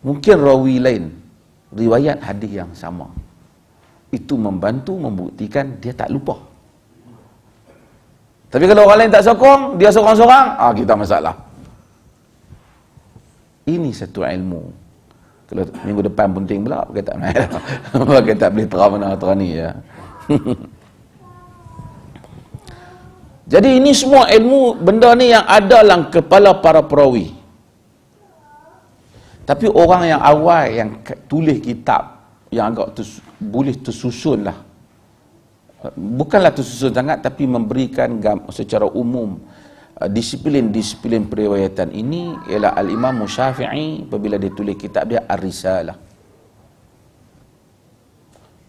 Mungkin rawi lain. Riwayat hadis yang sama. Itu membantu membuktikan dia tak lupa. Tapi kalau orang lain tak sokong, dia sokong sokong. ah kita masalah. Ini satu ilmu kalau minggu depan penting pula pakai tak naik lah. pakai tak beli terang mana terang ni ya jadi ini semua ilmu benda ni yang ada dalam kepala para perawi tapi orang yang awal yang tulis kitab yang agak tu, boleh tersusun lah bukanlah tersusun sangat tapi memberikan secara umum disiplin-disiplin eh, periwayatan ini ialah Al-Imam Syafi'i apabila dia tulis kitab dia Ar-Risalah.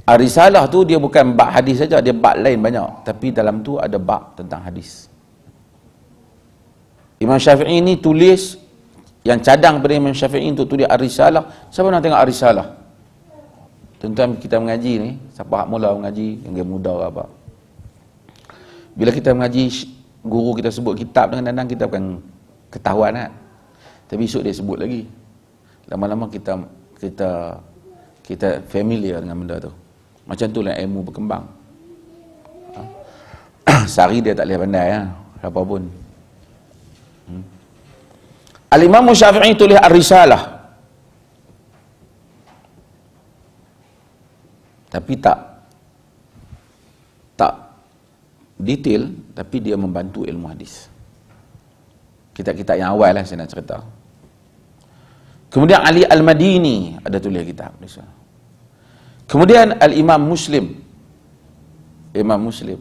Ar-Risalah tu dia bukan bak hadis saja, dia bak lain banyak. Tapi dalam tu ada bak tentang hadis. Imam Syafi'i ni tulis yang cadang pada Imam Syafi'i untuk tulis Ar-Risalah. Siapa nak tengok Ar-Risalah? tuan kita mengaji ni, siapa hak mula mengaji, yang muda ke apa. Bila kita mengaji, guru kita sebut kitab dengan dandang kita bukan ketahuan kan? tapi esok dia sebut lagi lama-lama kita kita kita familiar dengan benda tu macam tu lah ilmu berkembang ha? Sari dia tak boleh pandai ya? Ha? apa pun hmm? Al-Imam Syafi'i tulis Ar-Risalah. Tapi tak detail tapi dia membantu ilmu hadis kitab-kitab yang awal lah saya nak cerita kemudian Ali Al-Madini ada tulis kitab kemudian Al-Imam Muslim Imam Muslim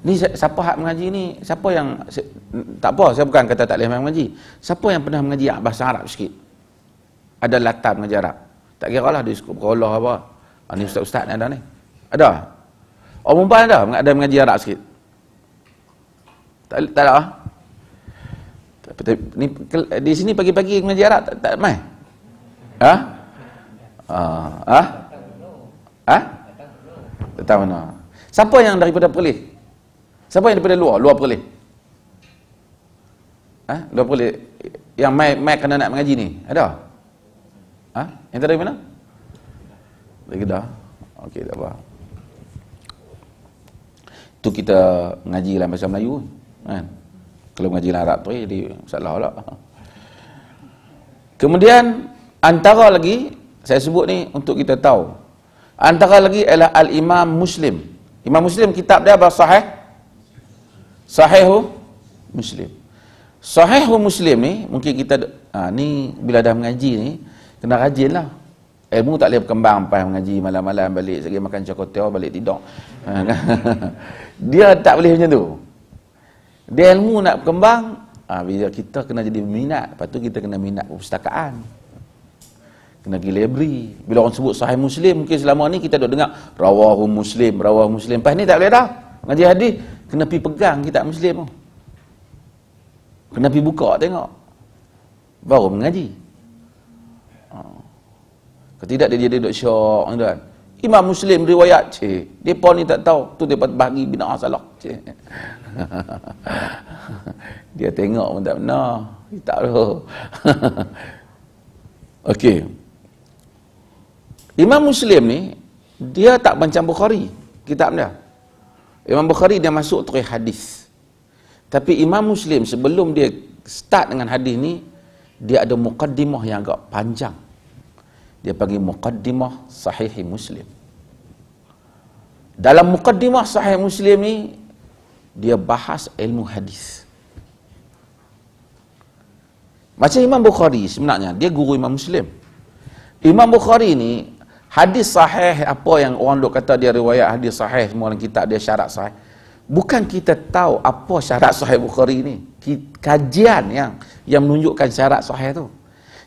ni siapa hak mengaji ni siapa yang tak apa saya bukan kata tak boleh mengaji siapa yang pernah mengaji bahasa Arab sikit ada latar mengaji Arab tak kira lah dia sekolah Allah apa ah, ni ustaz-ustaz ni ada ni ada orang oh, perempuan ada ada mengaji Arab sikit tak, tak ada lah. tapi, tapi, ni, di sini pagi-pagi kena jarak tak, tak mai. Ha? Ah, ha? ha? Ha? Datang mana? Siapa yang daripada Perlis? Siapa yang daripada luar? Luar Perlis. Ha? Luar Perlis yang mai mai kena nak mengaji ni. Ada? Ha? Yang dari mana? Dari Kedah. Okey, tak apa. Tu kita mengaji dalam bahasa Melayu. Kan? Kalau mengaji Arab tu, jadi eh, salah lah. Kemudian, antara lagi, saya sebut ni untuk kita tahu. Antara lagi ialah Al-Imam Muslim. Imam Muslim kitab dia apa sahih? Sahihu Muslim. Sahihu Muslim ni, mungkin kita, ha, ni bila dah mengaji ni, kena rajin lah. Ilmu tak boleh berkembang sampai mengaji malam-malam balik, sekejap makan cokotel, balik tidur. Ha, kan? dia tak boleh macam tu. Dia ilmu nak berkembang, ah, bila kita kena jadi minat, lepas tu kita kena minat perpustakaan. Kena pergi library. Bila orang sebut sahih muslim, mungkin selama ni kita dah dengar rawahu muslim, rawahu muslim. Lepas ni tak boleh dah. Ngaji hadis, kena pergi pegang kitab muslim tu. Kena pergi buka tengok. Baru mengaji. Ah. Ketidak dia jadi duduk syok. Kan? Imam muslim riwayat, cik. Dia pun ni tak tahu. Tu dia bagi bina salak. Cik. dia tengok pun tak pernah dia tak tahu ok Imam Muslim ni dia tak macam Bukhari kitab dia Imam Bukhari dia masuk terus hadis tapi Imam Muslim sebelum dia start dengan hadis ni dia ada muqaddimah yang agak panjang dia panggil muqaddimah sahih Muslim dalam muqaddimah sahih Muslim ni dia bahas ilmu hadis. Macam Imam Bukhari sebenarnya, dia guru Imam Muslim. Imam Bukhari ni, hadis sahih apa yang orang duk kata dia riwayat hadis sahih semua dalam kitab dia syarat sahih. Bukan kita tahu apa syarat sahih Bukhari ni. Kajian yang yang menunjukkan syarat sahih tu.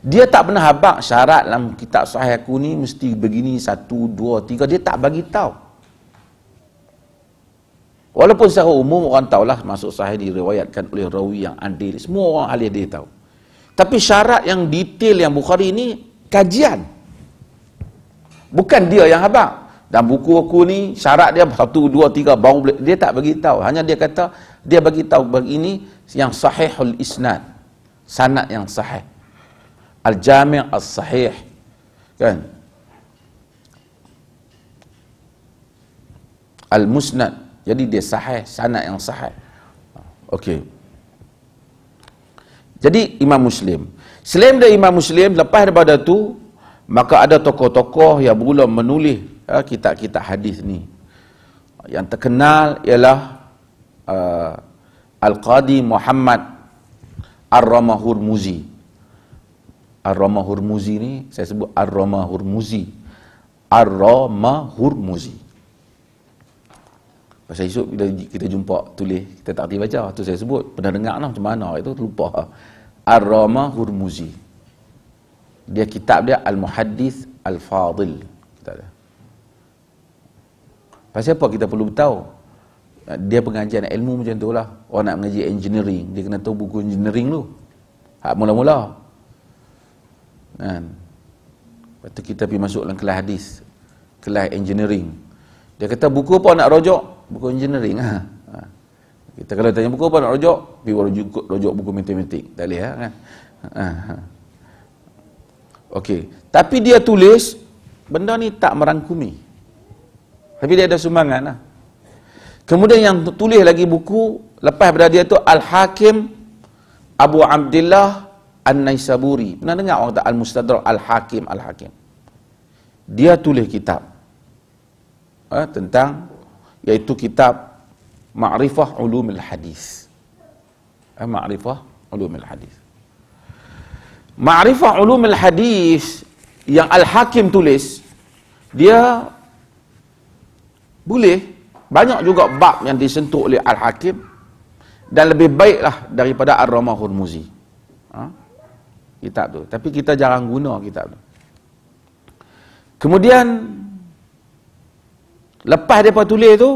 Dia tak pernah habang syarat dalam kitab sahih aku ni mesti begini satu, dua, tiga. Dia tak bagi tahu. Walaupun secara umum orang tahulah masuk sahih diriwayatkan oleh rawi yang adil. Semua orang ahli dia tahu. Tapi syarat yang detail yang Bukhari ni kajian. Bukan dia yang habaq. Dan buku aku ni syarat dia satu, dua, tiga baru boleh. Dia tak bagi tahu. Hanya dia kata dia bagi tahu begini yang sahihul isnad. Sanad yang sahih. Al-jami' al sahih Kan? Al-musnad jadi dia sahih, sanad yang sahih. Okey. Jadi Imam Muslim. Selain dari Imam Muslim, lepas daripada tu, maka ada tokoh-tokoh yang mula menulis ha, kitab-kitab hadis ni. Yang terkenal ialah uh, Al-Qadi Muhammad Ar-Ramahur Muzi. Ar-Ramahur Muzi ni, saya sebut Ar-Ramahur Muzi. Ar-Ramahur Muzi. Pasal esok kita, kita jumpa tulis, kita tak pergi baca. Itu saya sebut. Pernah dengar lah macam mana. Itu terlupa. Ar-Rama Hurmuzi. Dia kitab dia al muhaddis Al-Fadil. Kita ada. Pasal apa kita perlu tahu? Dia pengajian ilmu macam tu lah. Orang nak mengaji engineering, dia kena tahu buku engineering tu. Hak mula-mula. Kan? Lepas tu kita pergi masuk dalam kelas hadis. Kelas engineering. Dia kata buku apa nak rojok? buku engineering ha. ha. Kita kalau tanya buku apa nak rujuk? Pergi rujuk, rujuk buku matematik. Tak boleh ha, kan? ha. Ha. Okey. Tapi dia tulis, benda ni tak merangkumi. Tapi dia ada sumbangan lah. Kemudian yang tulis lagi buku, lepas pada dia tu, Al-Hakim Abu Abdullah An-Naisaburi. Pernah dengar orang tak. Al-Mustadrak Al-Hakim Al-Hakim? Dia tulis kitab eh, tentang yaitu kitab Ma'rifah Ulumul Hadis. Eh, Ma'rifah Ulumul Hadis. Ma'rifah Ulumul Hadis yang Al-Hakim tulis, dia boleh banyak juga bab yang disentuh oleh Al-Hakim dan lebih baiklah daripada Ar-Ramahul Muzi. Ha? Kitab tu. Tapi kita jarang guna kitab tu. Kemudian Lepas dia tulis tu,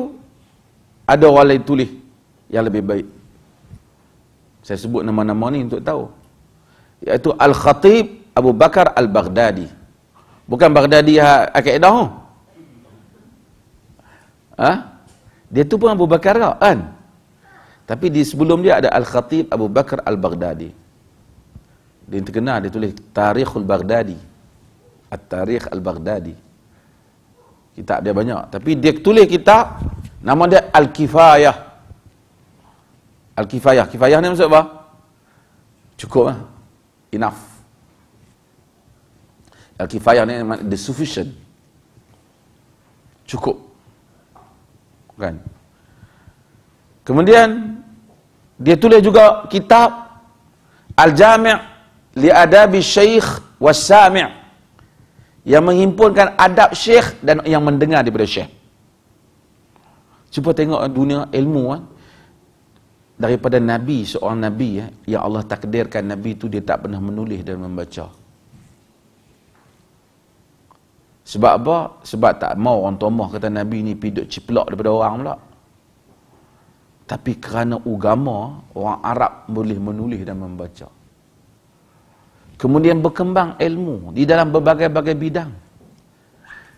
ada orang lain tulis yang lebih baik. Saya sebut nama-nama ni untuk tahu. Iaitu Al-Khatib Abu Bakar Al-Baghdadi. Bukan Baghdadi Akaidah. Ha, ha? Dia tu pun Abu Bakar lah kan? Tapi di sebelum dia ada Al-Khatib Abu Bakar Al-Baghdadi. Dia terkenal, dia tulis Tarikhul Baghdadi. At-Tarikh Al-Baghdadi. Kitab dia banyak. Tapi dia tulis kitab, nama dia Al-Kifayah. Al-Kifayah. Kifayah ni maksud apa? Cukup lah. Enough. Al-Kifayah ni the sufficient. Cukup. Kan? Kemudian, dia tulis juga kitab Al-Jami' li'adabi syaykh wa sami' yang menghimpunkan adab syekh dan yang mendengar daripada syekh. Cuba tengok dunia ilmu kan. Daripada Nabi, seorang Nabi ya, yang Allah takdirkan Nabi itu dia tak pernah menulis dan membaca. Sebab apa? Sebab tak mau orang tomah kata Nabi ni piduk ciplak daripada orang pula. Tapi kerana agama, orang Arab boleh menulis dan membaca kemudian berkembang ilmu di dalam berbagai-bagai bidang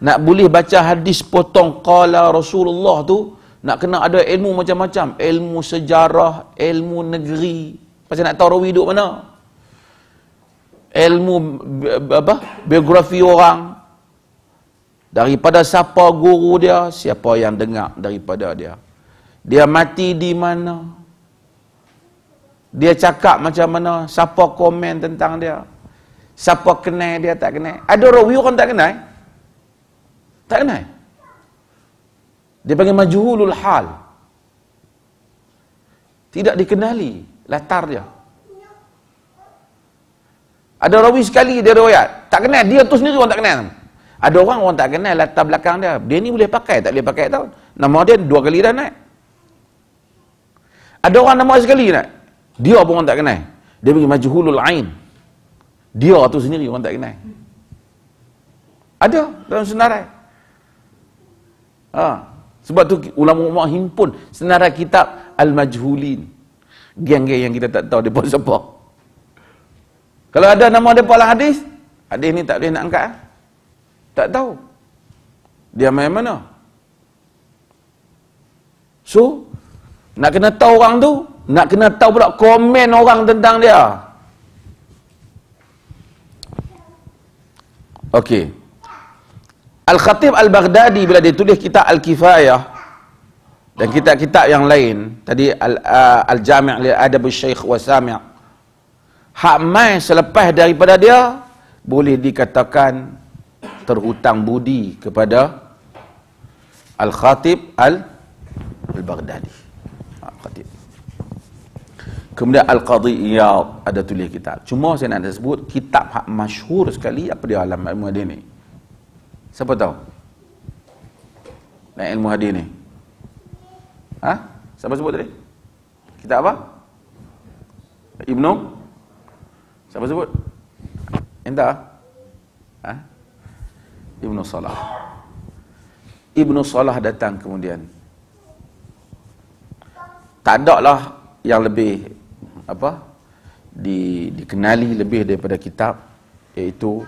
nak boleh baca hadis potong qala Rasulullah tu nak kena ada ilmu macam-macam ilmu sejarah ilmu negeri pasal nak tahu rawi duduk mana ilmu apa biografi orang daripada siapa guru dia siapa yang dengar daripada dia dia mati di mana dia cakap macam mana siapa komen tentang dia Siapa kenal dia tak kenal. Ada rawi orang tak kenal. Tak kenal. Dia panggil majhulul hal. Tidak dikenali latar dia. Ada rawi sekali dia riwayat. Tak kenal. Dia tu sendiri orang tak kenal. Ada orang orang tak kenal latar belakang dia. Dia ni boleh pakai. Tak boleh pakai tau. Nama dia dua kali dah naik. Ada orang nama sekali naik. Dia pun orang tak kenal. Dia panggil majhulul ain. Dia tu sendiri orang tak kenal. Ada dalam senarai. Ha. Sebab tu ulama-ulama himpun senarai kitab Al-Majhulin. Geng-geng yang kita tak tahu dia pun siapa. Kalau ada nama dia pun hadis, hadis ni tak boleh nak angkat. Eh? Tak tahu. Dia main mana? So, nak kena tahu orang tu, nak kena tahu pula komen orang tentang dia. Okey. Al-Khatib Al-Baghdadi bila dia tulis kitab Al-Kifayah dan kitab-kitab yang lain, tadi Al-Jami' li Adab Syekh wa Sami'. Hak mai selepas daripada dia boleh dikatakan terhutang budi kepada Al-Khatib Al-Baghdadi. al khatib al baghdadi Kemudian Al-Qadhi Iyad ada tulis kitab. Cuma saya nak sebut kitab hak masyhur sekali apa dia alam ilmu hadis ni. Siapa tahu? Dan ilmu hadis ni. Ha? Siapa sebut tadi? Kitab apa? Ibnu Siapa sebut? Entah. Ha? Ibnu Salah. Ibnu Salah datang kemudian. Tak ada lah yang lebih apa di, dikenali lebih daripada kitab iaitu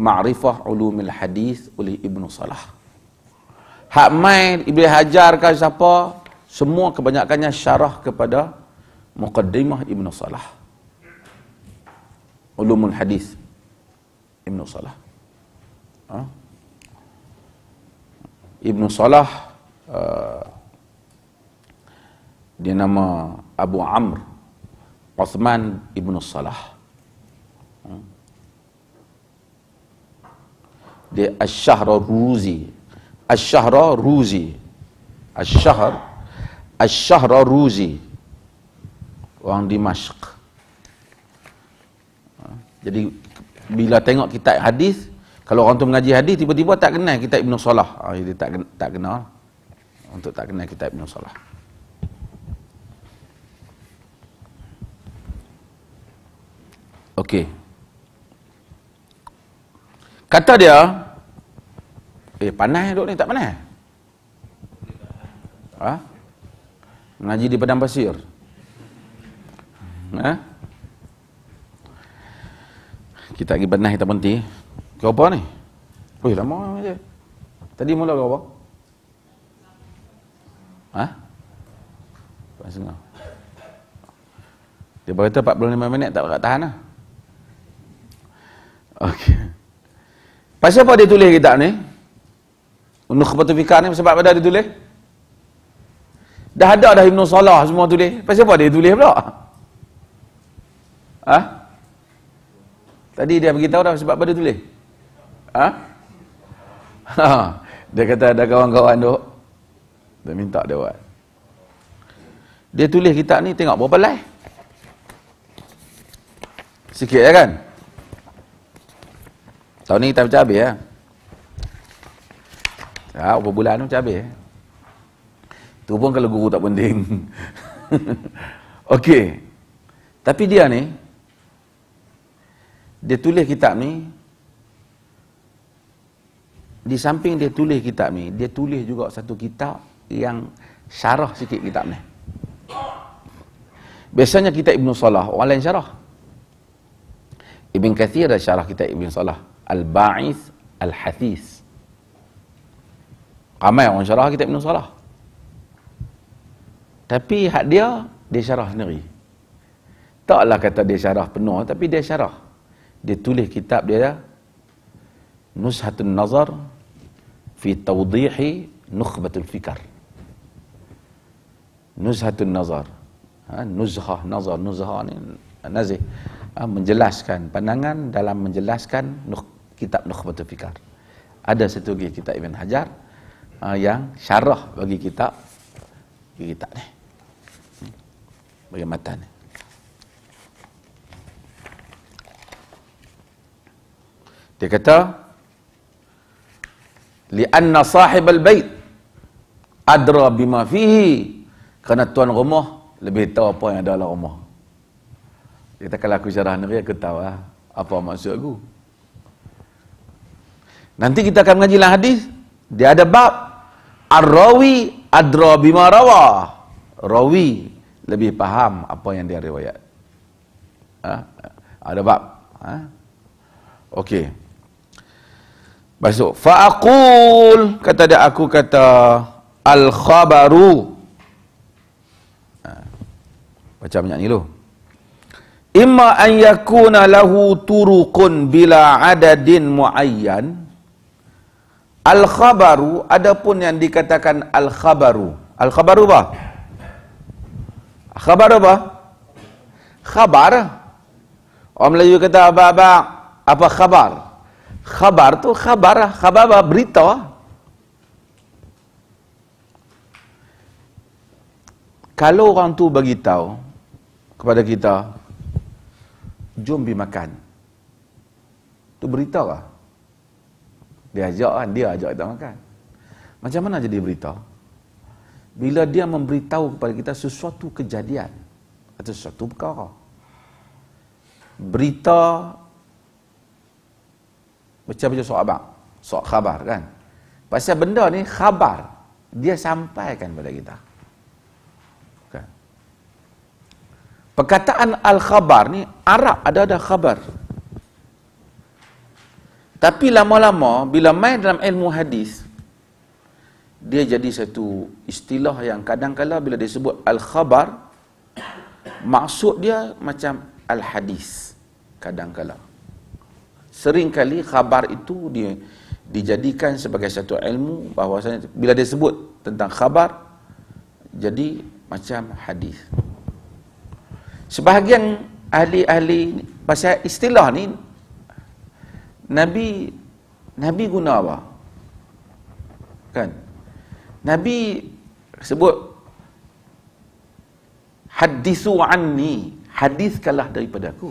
Ma'rifah Ulumil Hadis oleh Ibnu Salah. Hak mai Ibnu Hajar ke siapa semua kebanyakannya syarah kepada Muqaddimah Ibnu Salah. Ulumul Hadis Ibnu Salah. Ha? Ibnu Salah uh, dia nama Abu Amr Uthman Ibn Salah ha? Dia Ash-Shahra Ruzi Ash-Shahra Ruzi Ash-Shahra Ash-Shahra Ruzi Orang Dimashq ha? Jadi bila tengok kitab hadis kalau orang tu mengaji hadis tiba-tiba tak kenal kitab Ibnu Salah. Ha, jadi tak kenal. Untuk tak kenal kitab Ibnu Salah. Okey. Kata dia, eh panas dok ni, tak panas? Ha? Mengaji di padang pasir. Ha? Kita pergi panas, kita berhenti. Kau apa ni? Wih, lama aja. Tadi mula kau apa? Ha? Pasal Dia berkata 45 minit tak berat tahan lah. Okay, Pasal apa dia tulis kitab ni? Nukhbatul Fikar ni sebab apa dia tulis? Dah ada dah Ibn Salah semua tulis. Pasal apa dia tulis pula? Ha? Tadi dia beritahu dah sebab apa dia tulis? Ha? ha? Dia kata ada kawan-kawan dok, Dia minta dia buat. Dia tulis kitab ni tengok berapa lah. Sikit ya kan? Tahun ni kita macam habis ya. Ha, apa bulan ni macam habis. Itu ya? pun kalau guru tak penting. Okey. Tapi dia ni, dia tulis kitab ni, di samping dia tulis kitab ni, dia tulis juga satu kitab yang syarah sikit kitab ni. Biasanya kita Ibn Salah, orang lain syarah. Ibn Kathir dah syarah kita Ibn Salah. Al-Ba'is Al-Hathis Ramai orang syarah kitab Ibn Salah Tapi hak dia Dia syarah sendiri Taklah kata dia syarah penuh Tapi dia syarah Dia tulis kitab dia ya. Nushatun Nazar Fi Tawdihi Nukhbatul Fikar Nuzhatun Nazar ha, Nuzhah, Nazar, Nuzhah ni Nazih ha, Menjelaskan pandangan dalam menjelaskan nuk, kitab Nukhbatul Fikar. Ada satu lagi kitab Ibn Hajar uh, yang syarah bagi kitab bagi kitab ni. Bagi matan ni. Dia kata li'anna sahib al-bait adra bima fihi kerana tuan rumah lebih tahu apa yang ada dalam rumah. Dia kata kalau aku syarah negeri, aku tahu lah apa maksud aku. Nanti kita akan mengajilah hadis. Dia ada bab. Ar-rawi adra bima rawa. Rawi lebih faham apa yang dia riwayat. Ha? Ada bab. Ha? Okey. Masuk. Fa'akul. Kata dia aku kata. Al-khabaru. Ha. Macam banyak ni tu. Imma an yakuna lahu turukun bila adadin mu'ayyan. Al-khabaru adapun yang dikatakan al-khabaru. Al-khabaru apa? Khabar apa? Khabar. Orang Melayu kata apa-apa apa khabar? Khabar tu khabar, khabar apa? berita. Kalau orang tu bagi tahu kepada kita jom pergi makan. Tu berita kah? Dia ajak kan, dia ajak kita makan. Macam mana jadi berita? Bila dia memberitahu kepada kita sesuatu kejadian atau sesuatu perkara. Berita macam-macam soal abang, soal khabar kan. Pasal benda ni khabar, dia sampaikan kepada kita. Kan? Perkataan al-khabar ni, Arab ada-ada khabar. -ada khabar. Tapi lama-lama bila main dalam ilmu hadis dia jadi satu istilah yang kadang kala bila disebut al-khabar maksud dia macam al-hadis kadang kala. Sering kali khabar itu dia dijadikan sebagai satu ilmu bahawasanya bila dia sebut tentang khabar jadi macam hadis. Sebahagian ahli-ahli pasal istilah ni Nabi Nabi guna apa? Kan? Nabi sebut hadisu anni hadis kalah daripada aku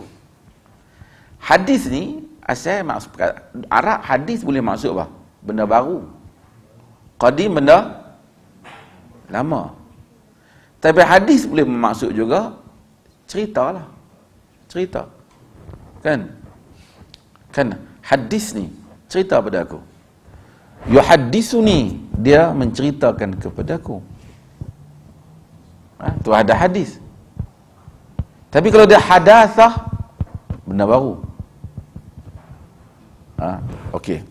hadis ni asal maksud arak hadis boleh maksud apa benda baru qadim benda lama tapi hadis boleh maksud juga cerita lah cerita kan kan hadis ni cerita pada aku yuhaddisuni dia menceritakan kepada aku ha? tu ada hadis tapi kalau dia hadasah benda baru ha? ok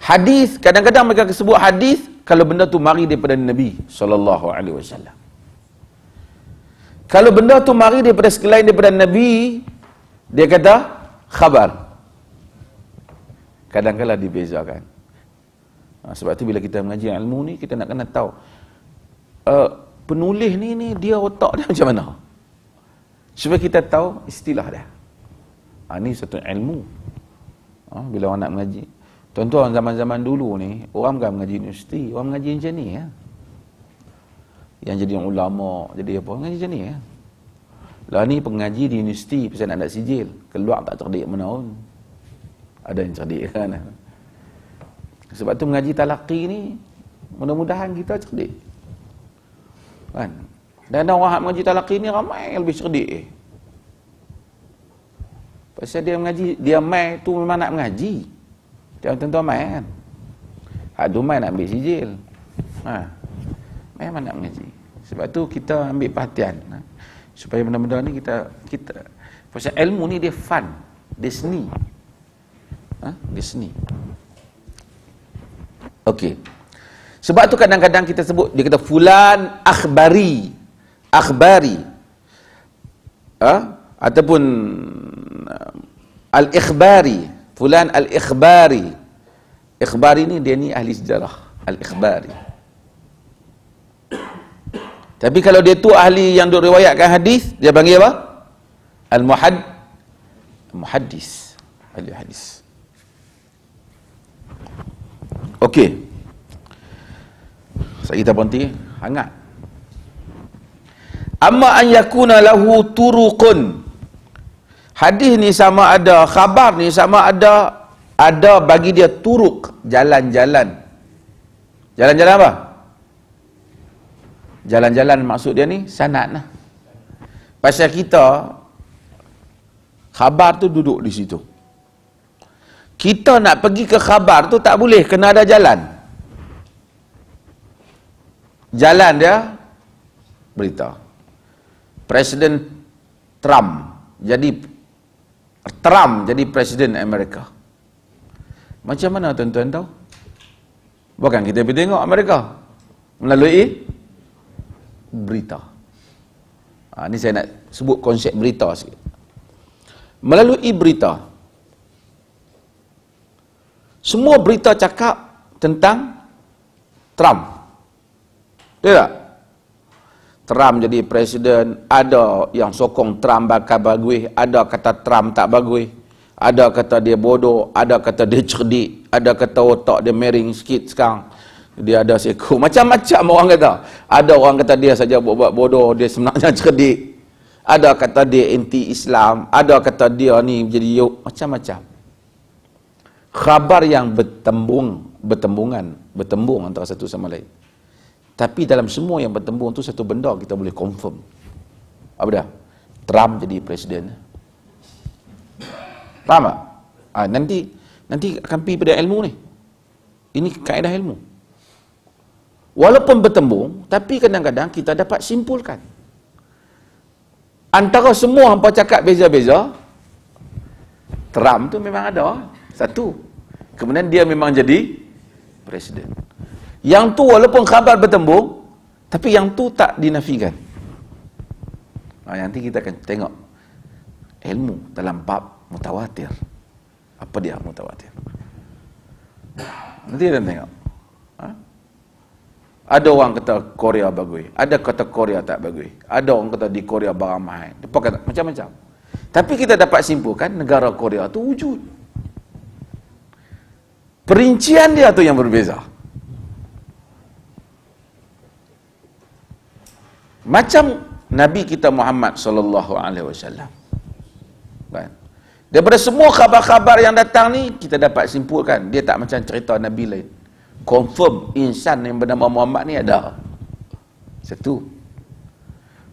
hadis kadang-kadang mereka sebut hadis kalau benda tu mari daripada Nabi saw. Kalau benda tu mari daripada selain daripada Nabi, dia kata khabar kadang-kadang dibezakan. Ha, sebab tu bila kita mengaji ilmu ni, kita nak kena tahu uh, penulis ni, ni dia otak dia macam mana. Supaya kita tahu istilah dia. Ha, ni satu ilmu. Ha, bila orang nak mengaji. Tuan-tuan zaman-zaman dulu ni, orang bukan mengaji universiti, orang mengaji macam ni. Ya. Yang jadi ulama, jadi apa, mengaji macam ni. Ya. Lah ni pengaji di universiti, pasal nak nak sijil. Keluar tak cerdik mana pun ada yang cerdik kan sebab tu mengaji talaqi ni mudah-mudahan kita cerdik kan dan orang yang mengaji talaqi ni ramai yang lebih cerdik eh. pasal dia mengaji dia mai tu memang nak mengaji dia tentu mai kan ada mai nak ambil sijil ha. memang nak mengaji sebab tu kita ambil perhatian ha. supaya benda-benda ni kita kita pasal ilmu ni dia fun dia seni ha? di sini. Okey. Sebab tu kadang-kadang kita sebut dia kata fulan akhbari. Akhbari. Ha? Ataupun al-ikhbari. Fulan al-ikhbari. Ikhbari ni dia ni ahli sejarah. Al-ikhbari. Tapi kalau dia tu ahli yang duk riwayatkan hadis, dia panggil apa? Al-muhad Muhaddis. Ahli hadis. Okey. Saya kita berhenti hangat. Amma an yakuna lahu turuqun. Hadis ni sama ada khabar ni sama ada ada bagi dia turuk jalan-jalan. Jalan-jalan apa? Jalan-jalan maksud dia ni sanad lah. Pasal kita khabar tu duduk di situ kita nak pergi ke khabar tu tak boleh kena ada jalan jalan dia berita Presiden Trump jadi Trump jadi Presiden Amerika macam mana tuan-tuan tahu bukan kita pergi tengok Amerika melalui berita ha, ni saya nak sebut konsep berita sikit melalui berita semua berita cakap tentang Trump. Betul tak? Trump jadi presiden, ada yang sokong Trump bakal bagus, ada kata Trump tak bagus. Ada kata dia bodoh, ada kata dia cerdik, ada kata otak dia mering sikit sekarang. Dia ada seku. Macam-macam orang kata. Ada orang kata dia saja buat-buat bodoh, dia sebenarnya cerdik. Ada kata dia anti-Islam, ada kata dia ni jadi yuk, macam-macam khabar yang bertembung bertembungan bertembung antara satu sama lain tapi dalam semua yang bertembung tu satu benda kita boleh confirm apa dah Trump jadi presiden faham tak ha, nanti nanti akan pergi pada ilmu ni ini kaedah ilmu walaupun bertembung tapi kadang-kadang kita dapat simpulkan antara semua hampa cakap beza-beza Trump tu memang ada satu. Kemudian dia memang jadi presiden. Yang tu walaupun khabar bertembung, tapi yang tu tak dinafikan. Nah, nanti kita akan tengok ilmu dalam bab mutawatir. Apa dia mutawatir? Nanti kita tengok. Ha? Ada orang kata Korea bagui, Ada kata Korea tak bagui, Ada orang kata di Korea barang mahal. Depa kata macam-macam. Tapi kita dapat simpulkan negara Korea tu wujud. Perincian dia tu yang berbeza. Macam Nabi kita Muhammad sallallahu alaihi wasallam. Kan? Daripada semua khabar-khabar yang datang ni kita dapat simpulkan dia tak macam cerita nabi lain. Confirm insan yang bernama Muhammad ni ada. Satu.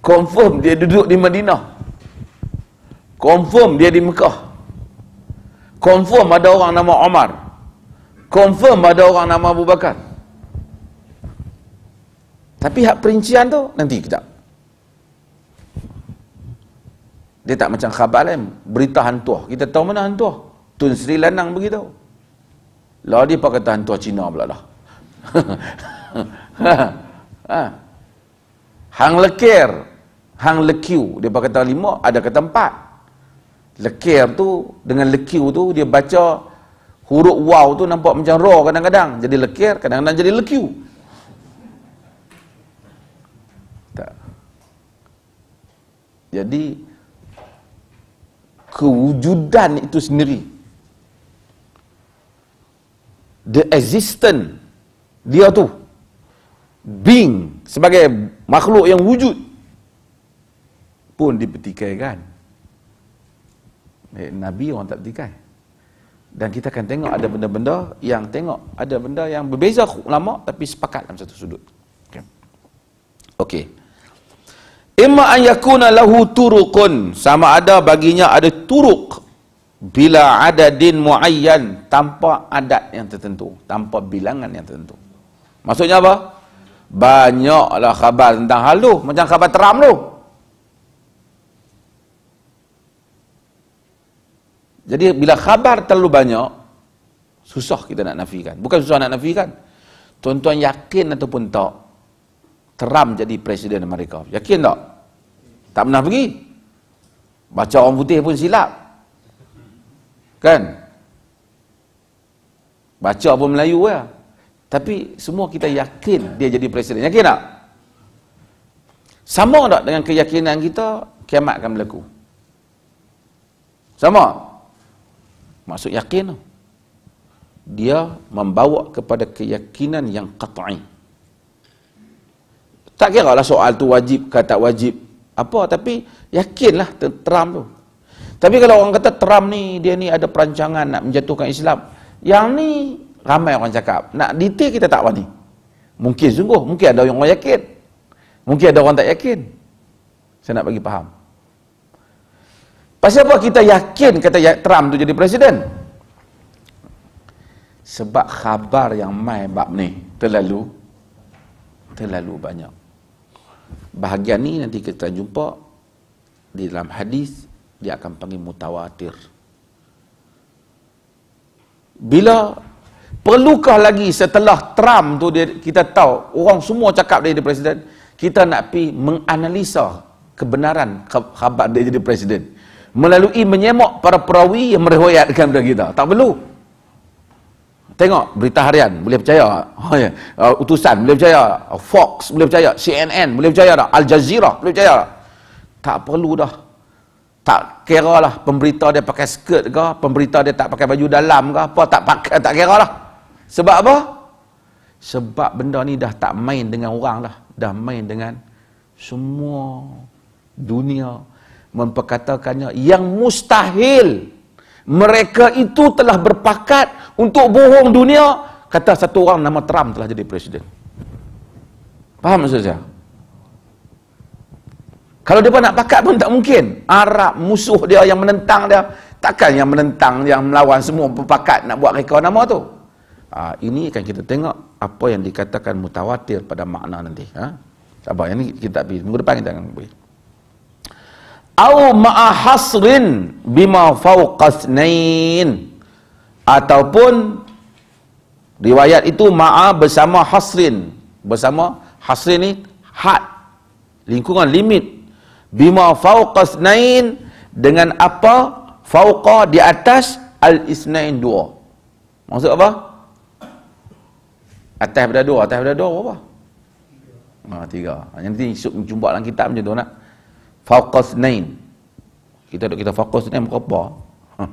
Confirm dia duduk di Madinah. Confirm dia di Mekah. Confirm ada orang nama Omar confirm ada orang nama Abu Bakar tapi hak perincian tu nanti kejap dia tak macam khabar lain berita hantuah kita tahu mana hantuah Tun Sri Lanang beritahu lah dia pakai hantuah Cina pula lah ha. Hang lekir Hang lekiu Dia pakai kata lima Ada kata empat Lekir tu Dengan lekiu tu Dia baca huruf waw tu nampak macam raw kadang-kadang jadi lekir kadang-kadang jadi lekiu tak jadi kewujudan itu sendiri the existence dia tu being sebagai makhluk yang wujud pun dipertikaikan eh, Nabi orang tak pertikai dan kita akan tengok ada benda-benda yang tengok ada benda yang berbeza lama tapi sepakat dalam satu sudut. Okey. Okay. Imma an yakuna lahu turuqun sama ada baginya ada turuq bila ada din muayyan tanpa adat yang tertentu, tanpa bilangan yang tertentu. Maksudnya apa? Banyaklah khabar tentang hal tu, macam khabar teram tu. Jadi bila khabar terlalu banyak, susah kita nak nafikan. Bukan susah nak nafikan. Tuan-tuan yakin ataupun tak, Trump jadi presiden Amerika. Yakin tak? Tak pernah pergi. Baca orang putih pun silap. Kan? Baca pun Melayu ya. Tapi semua kita yakin dia jadi presiden. Yakin tak? Sama tak dengan keyakinan kita, kiamat akan berlaku? Sama? Sama? maksud yakin dia membawa kepada keyakinan yang qat'i tak kira lah soal tu wajib ke tak wajib apa tapi yakinlah teram tu tapi kalau orang kata teram ni dia ni ada perancangan nak menjatuhkan Islam. Yang ni ramai orang cakap. Nak detail kita tak wani. Mungkin sungguh, mungkin ada orang yakin. Mungkin ada orang tak yakin. Saya nak bagi faham. Pasal apa kita yakin kata ya- Trump tu jadi presiden? Sebab khabar yang mai bab ni terlalu terlalu banyak. Bahagian ni nanti kita jumpa di dalam hadis dia akan panggil mutawatir. Bila perlukah lagi setelah Trump tu dia, kita tahu orang semua cakap dia jadi presiden, kita nak pi menganalisa kebenaran khabar dia jadi presiden melalui menyemok para perawi yang meriwayatkan kepada kita. Tak perlu. Tengok berita harian, boleh percaya tak? Oh, ya. uh, utusan, boleh percaya tak? Uh, Fox, boleh percaya CNN, boleh percaya tak? Al Jazeera, boleh percaya tak? Tak perlu dah. Tak kira lah pemberita dia pakai skirt ke, pemberita dia tak pakai baju dalam ke, apa tak pakai, tak kira lah. Sebab apa? Sebab benda ni dah tak main dengan orang lah. Dah main dengan semua dunia memperkatakannya yang mustahil mereka itu telah berpakat untuk bohong dunia kata satu orang nama Trump telah jadi presiden faham maksud saya kalau dia nak pakat pun tak mungkin Arab musuh dia yang menentang dia takkan yang menentang yang melawan semua berpakat nak buat reka nama tu ha, ini kan kita tengok apa yang dikatakan mutawatir pada makna nanti ha? sabar yang ni kita pergi minggu depan kita akan pergi au ma'a hasrin bima fauqasnain ataupun riwayat itu ma'a bersama hasrin bersama hasrin ni had lingkungan limit bima fauqasnain dengan apa fauqa di atas al isnain dua maksud apa atas pada dua atas pada dua apa ha ah, tiga ah, nanti jumpa dalam kitab macam tu nak fokus nain kita duk kita fokus nain muka apa? Ha.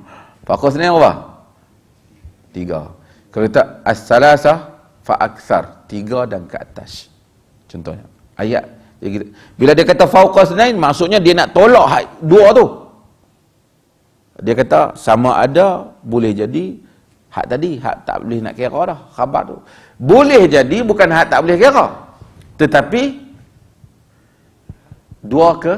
fokus nain apa tiga kalau kita as-salasa fa tiga dan ke atas contohnya ayat bila dia kata fokus nain maksudnya dia nak tolak dua tu dia kata sama ada boleh jadi hak tadi hak tak boleh nak kira dah khabar tu boleh jadi bukan hak tak boleh kira tetapi dua ke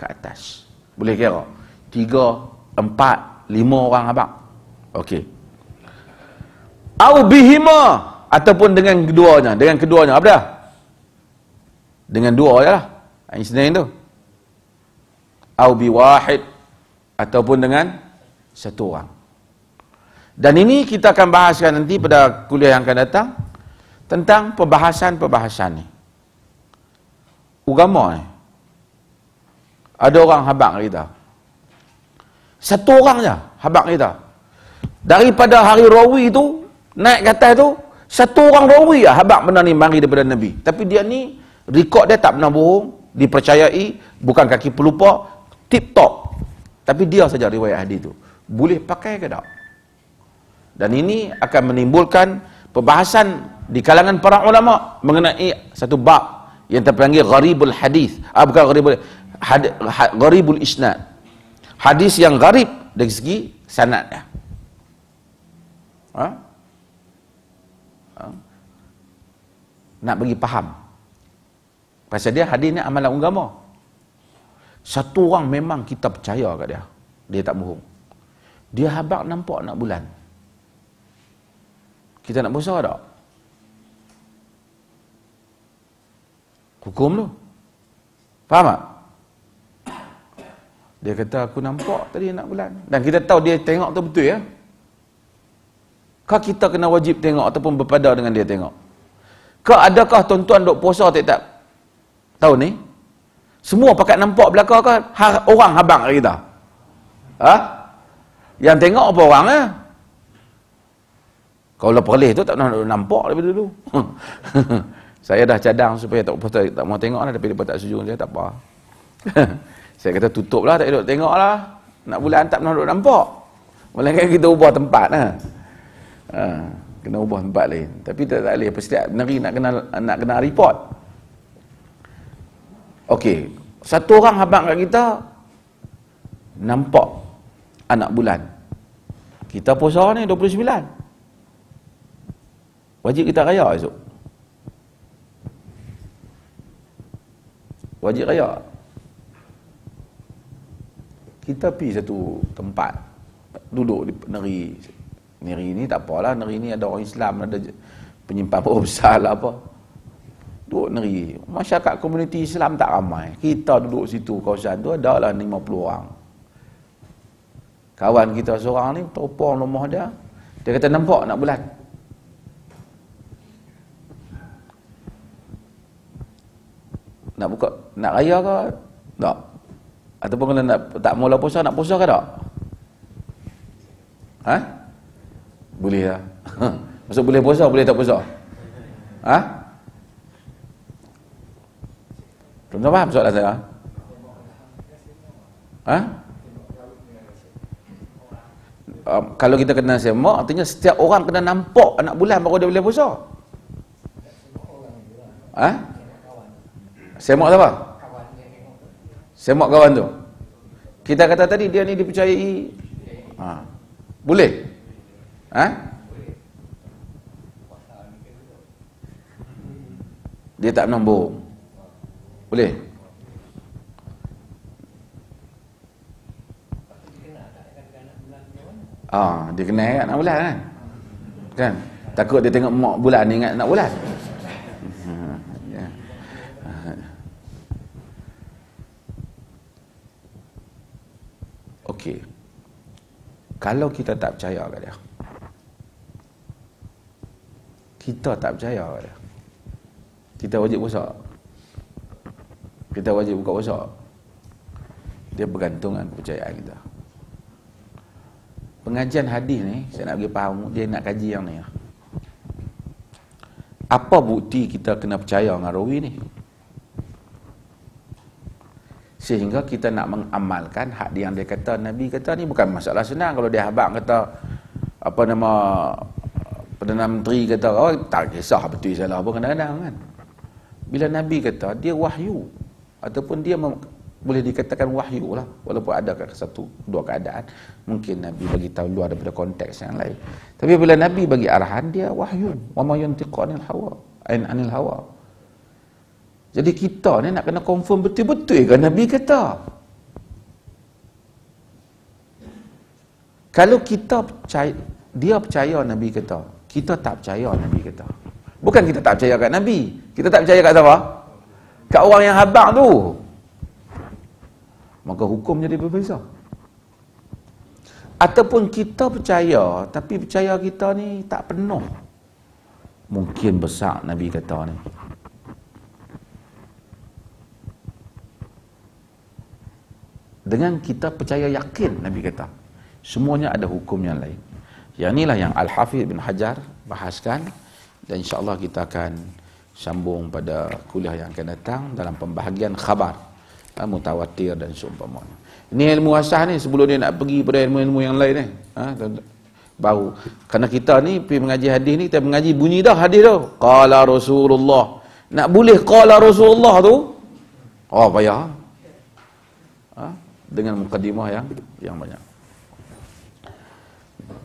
ke atas. Boleh kira? Tiga, empat, lima orang abang. Okey. Au bihima ataupun dengan keduanya, dengan keduanya. Apa dah? Dengan dua je lah. Ha, yang senang tu. Au wahid ataupun dengan satu orang. Dan ini kita akan bahaskan nanti pada kuliah yang akan datang tentang perbahasan-perbahasan ni. Ugama ni. Eh. Ada orang habak kita. Satu orang je habak kita. Daripada hari rawi tu, naik kata tu, satu orang rawi lah habak benda ni mari daripada Nabi. Tapi dia ni, rekod dia tak pernah bohong, dipercayai, bukan kaki pelupa, tip top. Tapi dia saja riwayat hadis tu. Boleh pakai ke tak? Dan ini akan menimbulkan perbahasan di kalangan para ulama mengenai satu bab yang terpanggil gharibul hadis. Ah bukan gharibul Had gharibul isnad hadis yang gharib dari segi sanadnya ha? ha? ha? nak bagi faham pasal dia hadis ni amalan agama satu orang memang kita percaya kat dia dia tak bohong dia habak nampak nak bulan kita nak besar tak hukum tu faham tak dia kata aku nampak tadi anak bulan. Dan kita tahu dia tengok tu betul ya. Kau kita kena wajib tengok ataupun berpada dengan dia tengok. Kau adakah tuan-tuan duk puasa tak tak? Tahu ni? Semua pakat nampak belakang kau har- orang habang kat kita. Ha? Yang tengok apa orang ya? Kalau perlis tu tak pernah nampak lebih dulu. saya dah cadang supaya tak, tak, tak mau tengok lah. Tapi dia tak sejuk saya tak apa. Saya kata tutup lah, tak duduk tengok lah. Nak bulan tak pernah duduk nampak. Melainkan kita ubah tempat lah. Ha, kena ubah tempat lain. Tapi tak, tak boleh. Setiap negeri nak kena, nak kena report. Okey. Satu orang habang kat kita, nampak anak bulan. Kita puasa ni 29. Wajib kita raya esok. Wajib raya kita pi satu tempat duduk di negeri negeri ni tak apalah negeri ni ada orang Islam ada penyimpang apa besar lah apa duduk negeri masyarakat komuniti Islam tak ramai kita duduk situ kawasan tu ada lah 50 orang kawan kita seorang ni terpong rumah dia dia kata nampak nak bulan nak buka nak raya ke tak Ataupun kalau nak, tak mula puasa, nak puasa ke tak? Ha? Boleh lah. Ha? Maksud boleh puasa, boleh tak puasa? Ha? Tuan-tuan faham soalan saya? Ha? Um, kalau kita kena semak, artinya setiap orang kena nampak anak bulan baru dia boleh puasa. Ha? Semak siapa? Semak siapa? Semak kawan tu. Kita kata tadi dia ni dipercayai. Ha. Boleh? Ha? Dia tak menambuk. Boleh? Ah, ha, dia kenal kan nak bulan kan? Kan? Takut dia tengok mak bulan ni ingat nak bulan. okey. Kalau kita tak percaya kat dia. Kita tak percaya kat dia. Kita wajib puasa. Kita wajib buka puasa. Dia bergantung dengan kepercayaan kita. Pengajian hadis ni, saya nak bagi faham, dia nak kaji yang ni. Apa bukti kita kena percaya dengan rawi ni? sehingga kita nak mengamalkan hak yang dia kata nabi kata ni bukan masalah senang kalau dia habang kata apa nama perdana menteri kata oh, tak kisah betul salah apa kadang-kadang kan bila nabi kata dia wahyu ataupun dia boleh dikatakan wahyu lah walaupun ada satu dua keadaan mungkin nabi bagi tahu luar daripada konteks yang lain tapi bila nabi bagi arahan dia wahyu wa ma yuntiqu anil hawa ain anil hawa jadi kita ni nak kena confirm betul-betul ke Nabi kata. Kalau kita percaya, dia percaya Nabi kata. Kita tak percaya Nabi kata. Bukan kita tak percaya kat Nabi. Kita tak percaya kat siapa? Kat orang yang habak tu. Maka hukum jadi berbeza. Ataupun kita percaya, tapi percaya kita ni tak penuh. Mungkin besar Nabi kata ni. dengan kita percaya yakin Nabi kata semuanya ada hukum yang lain yang inilah yang Al-Hafidh bin Hajar bahaskan dan insyaAllah kita akan sambung pada kuliah yang akan datang dalam pembahagian khabar ha, mutawatir dan seumpamanya ini ilmu asah ni sebelum dia nak pergi pada ilmu-ilmu yang lain ni ha, baru kerana kita ni pergi mengaji hadis ni kita mengaji bunyi dah hadis tu qala rasulullah nak boleh qala rasulullah tu oh payah dengan mukadimah yang yang banyak.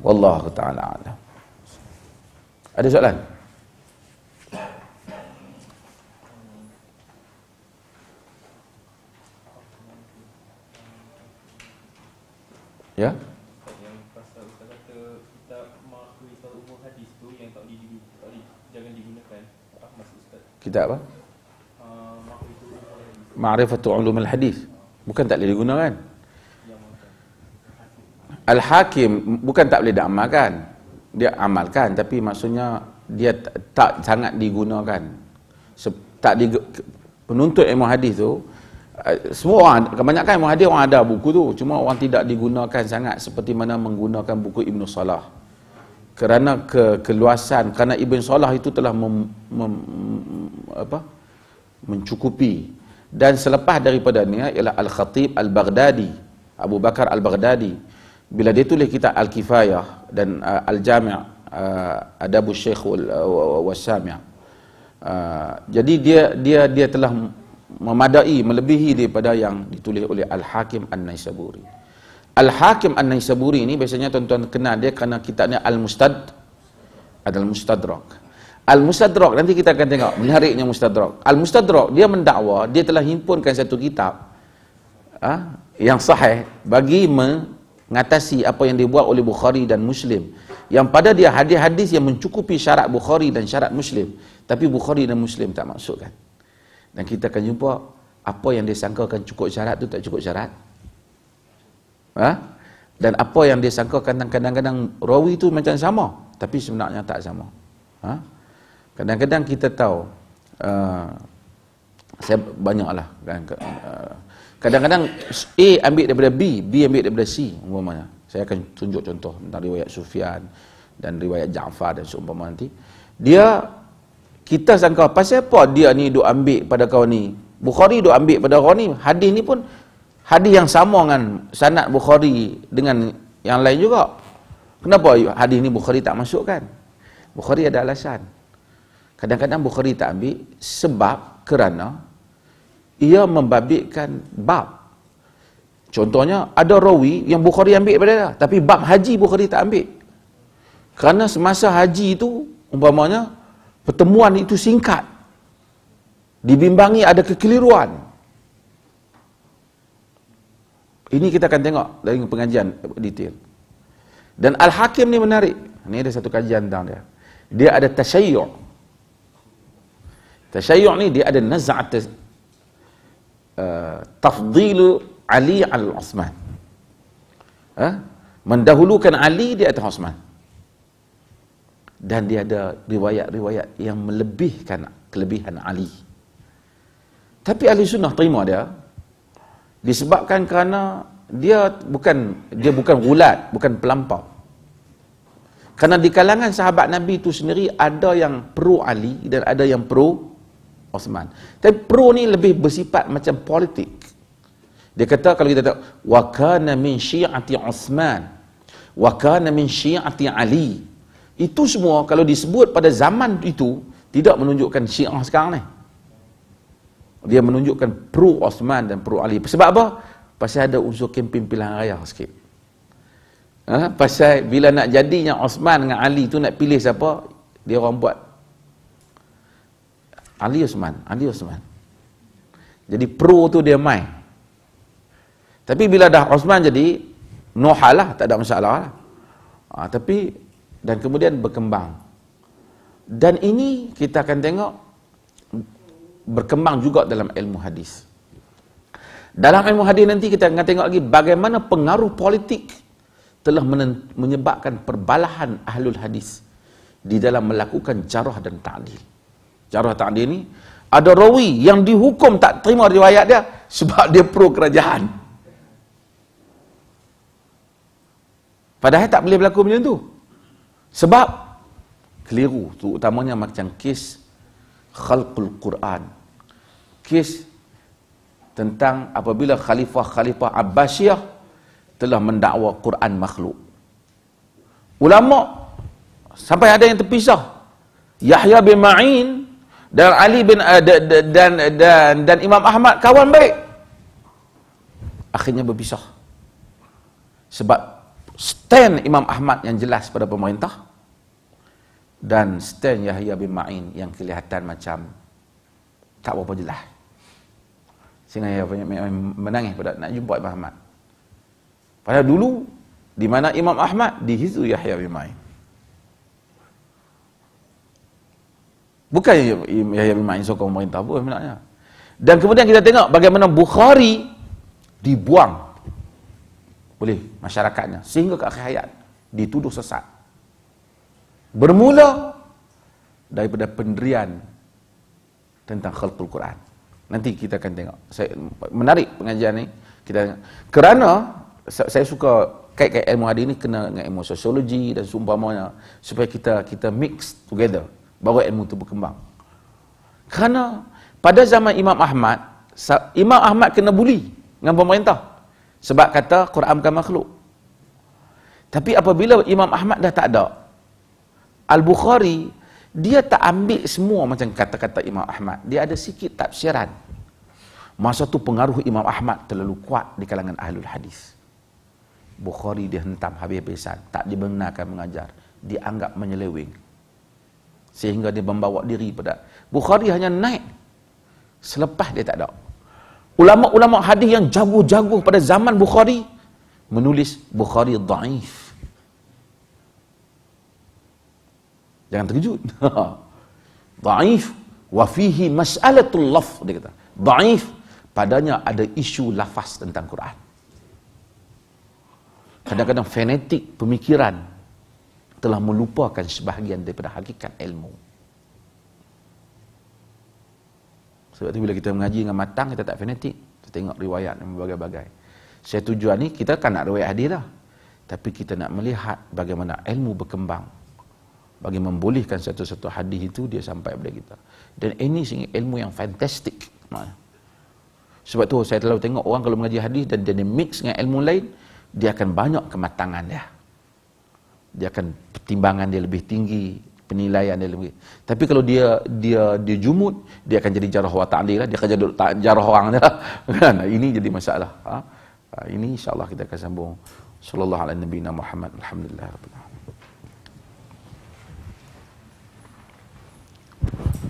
Wallahu taala ala. Ada soalan? Ya? Yang pasal Ustaz kita mengakui kalau hadis tu yang tak boleh jangan digunakan. Apa maksud Kita apa? Uh, Ma'rifatu ulum al-hadis. Uh. Bukan tak boleh digunakan. Al-Hakim bukan tak boleh diamalkan. Dia amalkan tapi maksudnya dia tak, tak sangat digunakan. Se- tak di penuntut ilmu hadis tu eh, semua orang, kebanyakan ilmu hadis orang ada buku tu cuma orang tidak digunakan sangat seperti mana menggunakan buku Ibnu Salah kerana ke, keluasan kerana Ibnu Salah itu telah mem, mem, apa mencukupi dan selepas daripada ni ya, ialah Al-Khatib Al-Baghdadi Abu Bakar Al-Baghdadi bila dia tulis kitab Al-Kifayah dan uh, Al-Jami' uh, Adabu Sheikh wal uh, Wasami' uh, jadi dia dia dia telah memadai melebihi daripada yang ditulis oleh Al-Hakim An-Naisaburi Al-Hakim An-Naisaburi ini biasanya tuan-tuan kenal dia kerana kitabnya Al-Mustad Al-Mustadrak al mustad al mustadrak Al-Mustadrak nanti kita akan tengok menariknya Mustadrak. Al-Mustadrak dia mendakwa dia telah himpunkan satu kitab ah yang sahih bagi mengatasi apa yang dibuat oleh Bukhari dan Muslim yang pada dia hadis-hadis yang mencukupi syarat Bukhari dan syarat Muslim tapi Bukhari dan Muslim tak masukkan. Dan kita akan jumpa apa yang dia sangkakan cukup syarat tu tak cukup syarat. Ha? Dan apa yang dia sangkakan kadang-kadang rawi tu macam sama tapi sebenarnya tak sama. Ha? Kadang-kadang kita tahu uh, saya banyaklah kan uh, kadang-kadang A ambil daripada B, B ambil daripada C umpamanya. Saya akan tunjuk contoh tentang riwayat Sufyan dan riwayat Ja'far dan seumpama nanti. Dia kita sangka pasal apa dia ni duk ambil pada kau ni? Bukhari duk ambil pada kau ni. Hadis ni pun hadis yang sama dengan sanad Bukhari dengan yang lain juga. Kenapa hadis ni Bukhari tak masukkan? Bukhari ada alasan. Kadang-kadang Bukhari tak ambil sebab kerana ia membabitkan bab. Contohnya ada rawi yang Bukhari ambil pada dia tapi bab haji Bukhari tak ambil. Kerana semasa haji itu umpamanya pertemuan itu singkat. Dibimbangi ada kekeliruan. Ini kita akan tengok dari pengajian detail. Dan Al-Hakim ni menarik. Ini ada satu kajian tentang dia. Dia ada tasyayyur. Tashayyu' ni dia ada naz'at uh, tafdilu Ali al-Uthman. Eh? Ha? Mendahulukan Ali di atas Uthman. Dan dia ada riwayat-riwayat yang melebihkan kelebihan Ali. Tapi Ali Sunnah terima dia disebabkan kerana dia bukan dia bukan gulat, bukan pelampau. Kerana di kalangan sahabat Nabi itu sendiri ada yang pro Ali dan ada yang pro Osman. Tapi pro ni lebih bersifat macam politik. Dia kata kalau kita tak wa kana min syi'ati Osman wa kana min syi'ati Ali. Itu semua kalau disebut pada zaman itu tidak menunjukkan Syiah sekarang ni. Dia menunjukkan pro Osman dan pro Ali. Sebab apa? Pasal ada unsur kempen pilihan raya sikit. Ha? Pasal bila nak jadinya Osman dengan Ali tu nak pilih siapa, dia orang buat Ali Osman, Ali Osman. Jadi pro tu dia mai. Tapi bila dah Osman jadi Nohal lah, tak ada masalah lah. Ha, tapi dan kemudian berkembang. Dan ini kita akan tengok berkembang juga dalam ilmu hadis. Dalam ilmu hadis nanti kita akan tengok lagi bagaimana pengaruh politik telah menyebabkan perbalahan ahlul hadis di dalam melakukan jarah dan ta'dil. Ta jarah ta'adil ni ada rawi yang dihukum tak terima riwayat dia sebab dia pro kerajaan padahal tak boleh berlaku macam tu sebab keliru tu utamanya macam kes khalqul Quran kes tentang apabila khalifah-khalifah Abbasiyah telah mendakwa Quran makhluk ulama sampai ada yang terpisah Yahya bin Ma'in dan Ali bin uh, eh, dan, dan dan dan Imam Ahmad kawan baik akhirnya berpisah sebab stand Imam Ahmad yang jelas pada pemerintah dan stand Yahya bin Ma'in yang kelihatan macam tak berapa jelas sehingga Yahya menangis pada nak jumpa Imam Ahmad pada dulu di mana Imam Ahmad dihizu Yahya bin Ma'in Bukan Yahya bin Ma'in sokong pemerintah pun sebenarnya. Dan kemudian kita tengok bagaimana Bukhari dibuang oleh masyarakatnya sehingga ke akhir hayat dituduh sesat. Bermula daripada penderian tentang khaltul Quran. Nanti kita akan tengok. Saya menarik pengajian ini. Kita tengok. kerana saya suka kait-kait ilmu hadis ni kena dengan ilmu sosiologi dan seumpamanya supaya kita kita mix together baru ilmu itu berkembang. Kerana pada zaman Imam Ahmad, Imam Ahmad kena buli dengan pemerintah sebab kata Quran bukan makhluk. Tapi apabila Imam Ahmad dah tak ada, Al-Bukhari dia tak ambil semua macam kata-kata Imam Ahmad. Dia ada sikit tafsiran. Masa tu pengaruh Imam Ahmad terlalu kuat di kalangan ahlul hadis. Bukhari dia hentam habis-habisan. Tak dibenarkan mengajar. Dianggap menyeleweng sehingga dia membawa diri pada Bukhari hanya naik selepas dia tak ada ulama-ulama hadis yang jago-jago pada zaman Bukhari menulis Bukhari dhaif jangan terkejut dhaif wa fihi mas'alatul laf dia kata dhaif padanya ada isu lafaz tentang Quran kadang-kadang fanatik pemikiran telah melupakan sebahagian daripada hakikat ilmu. Sebab itu bila kita mengaji dengan matang, kita tak fanatik. Kita tengok riwayat dan berbagai-bagai. Saya tujuan ini kita kan nak riwayat hadir lah. Tapi kita nak melihat bagaimana ilmu berkembang. Bagi membolehkan satu-satu hadis itu, dia sampai kepada kita. Dan ini sehingga ilmu yang fantastik. Sebab tu saya terlalu tengok orang kalau mengaji hadis dan dia mix dengan ilmu lain, dia akan banyak kematangan dia. Ya dia akan pertimbangan dia lebih tinggi penilaian dia lebih tapi kalau dia dia dia jumud dia akan jadi jarah wa ta'lil lah dia akan jadi jarah orang dia lah. kan ini jadi masalah ha? ha? ini insyaallah kita akan sambung sallallahu alaihi nabi Muhammad alhamdulillah rabbil alamin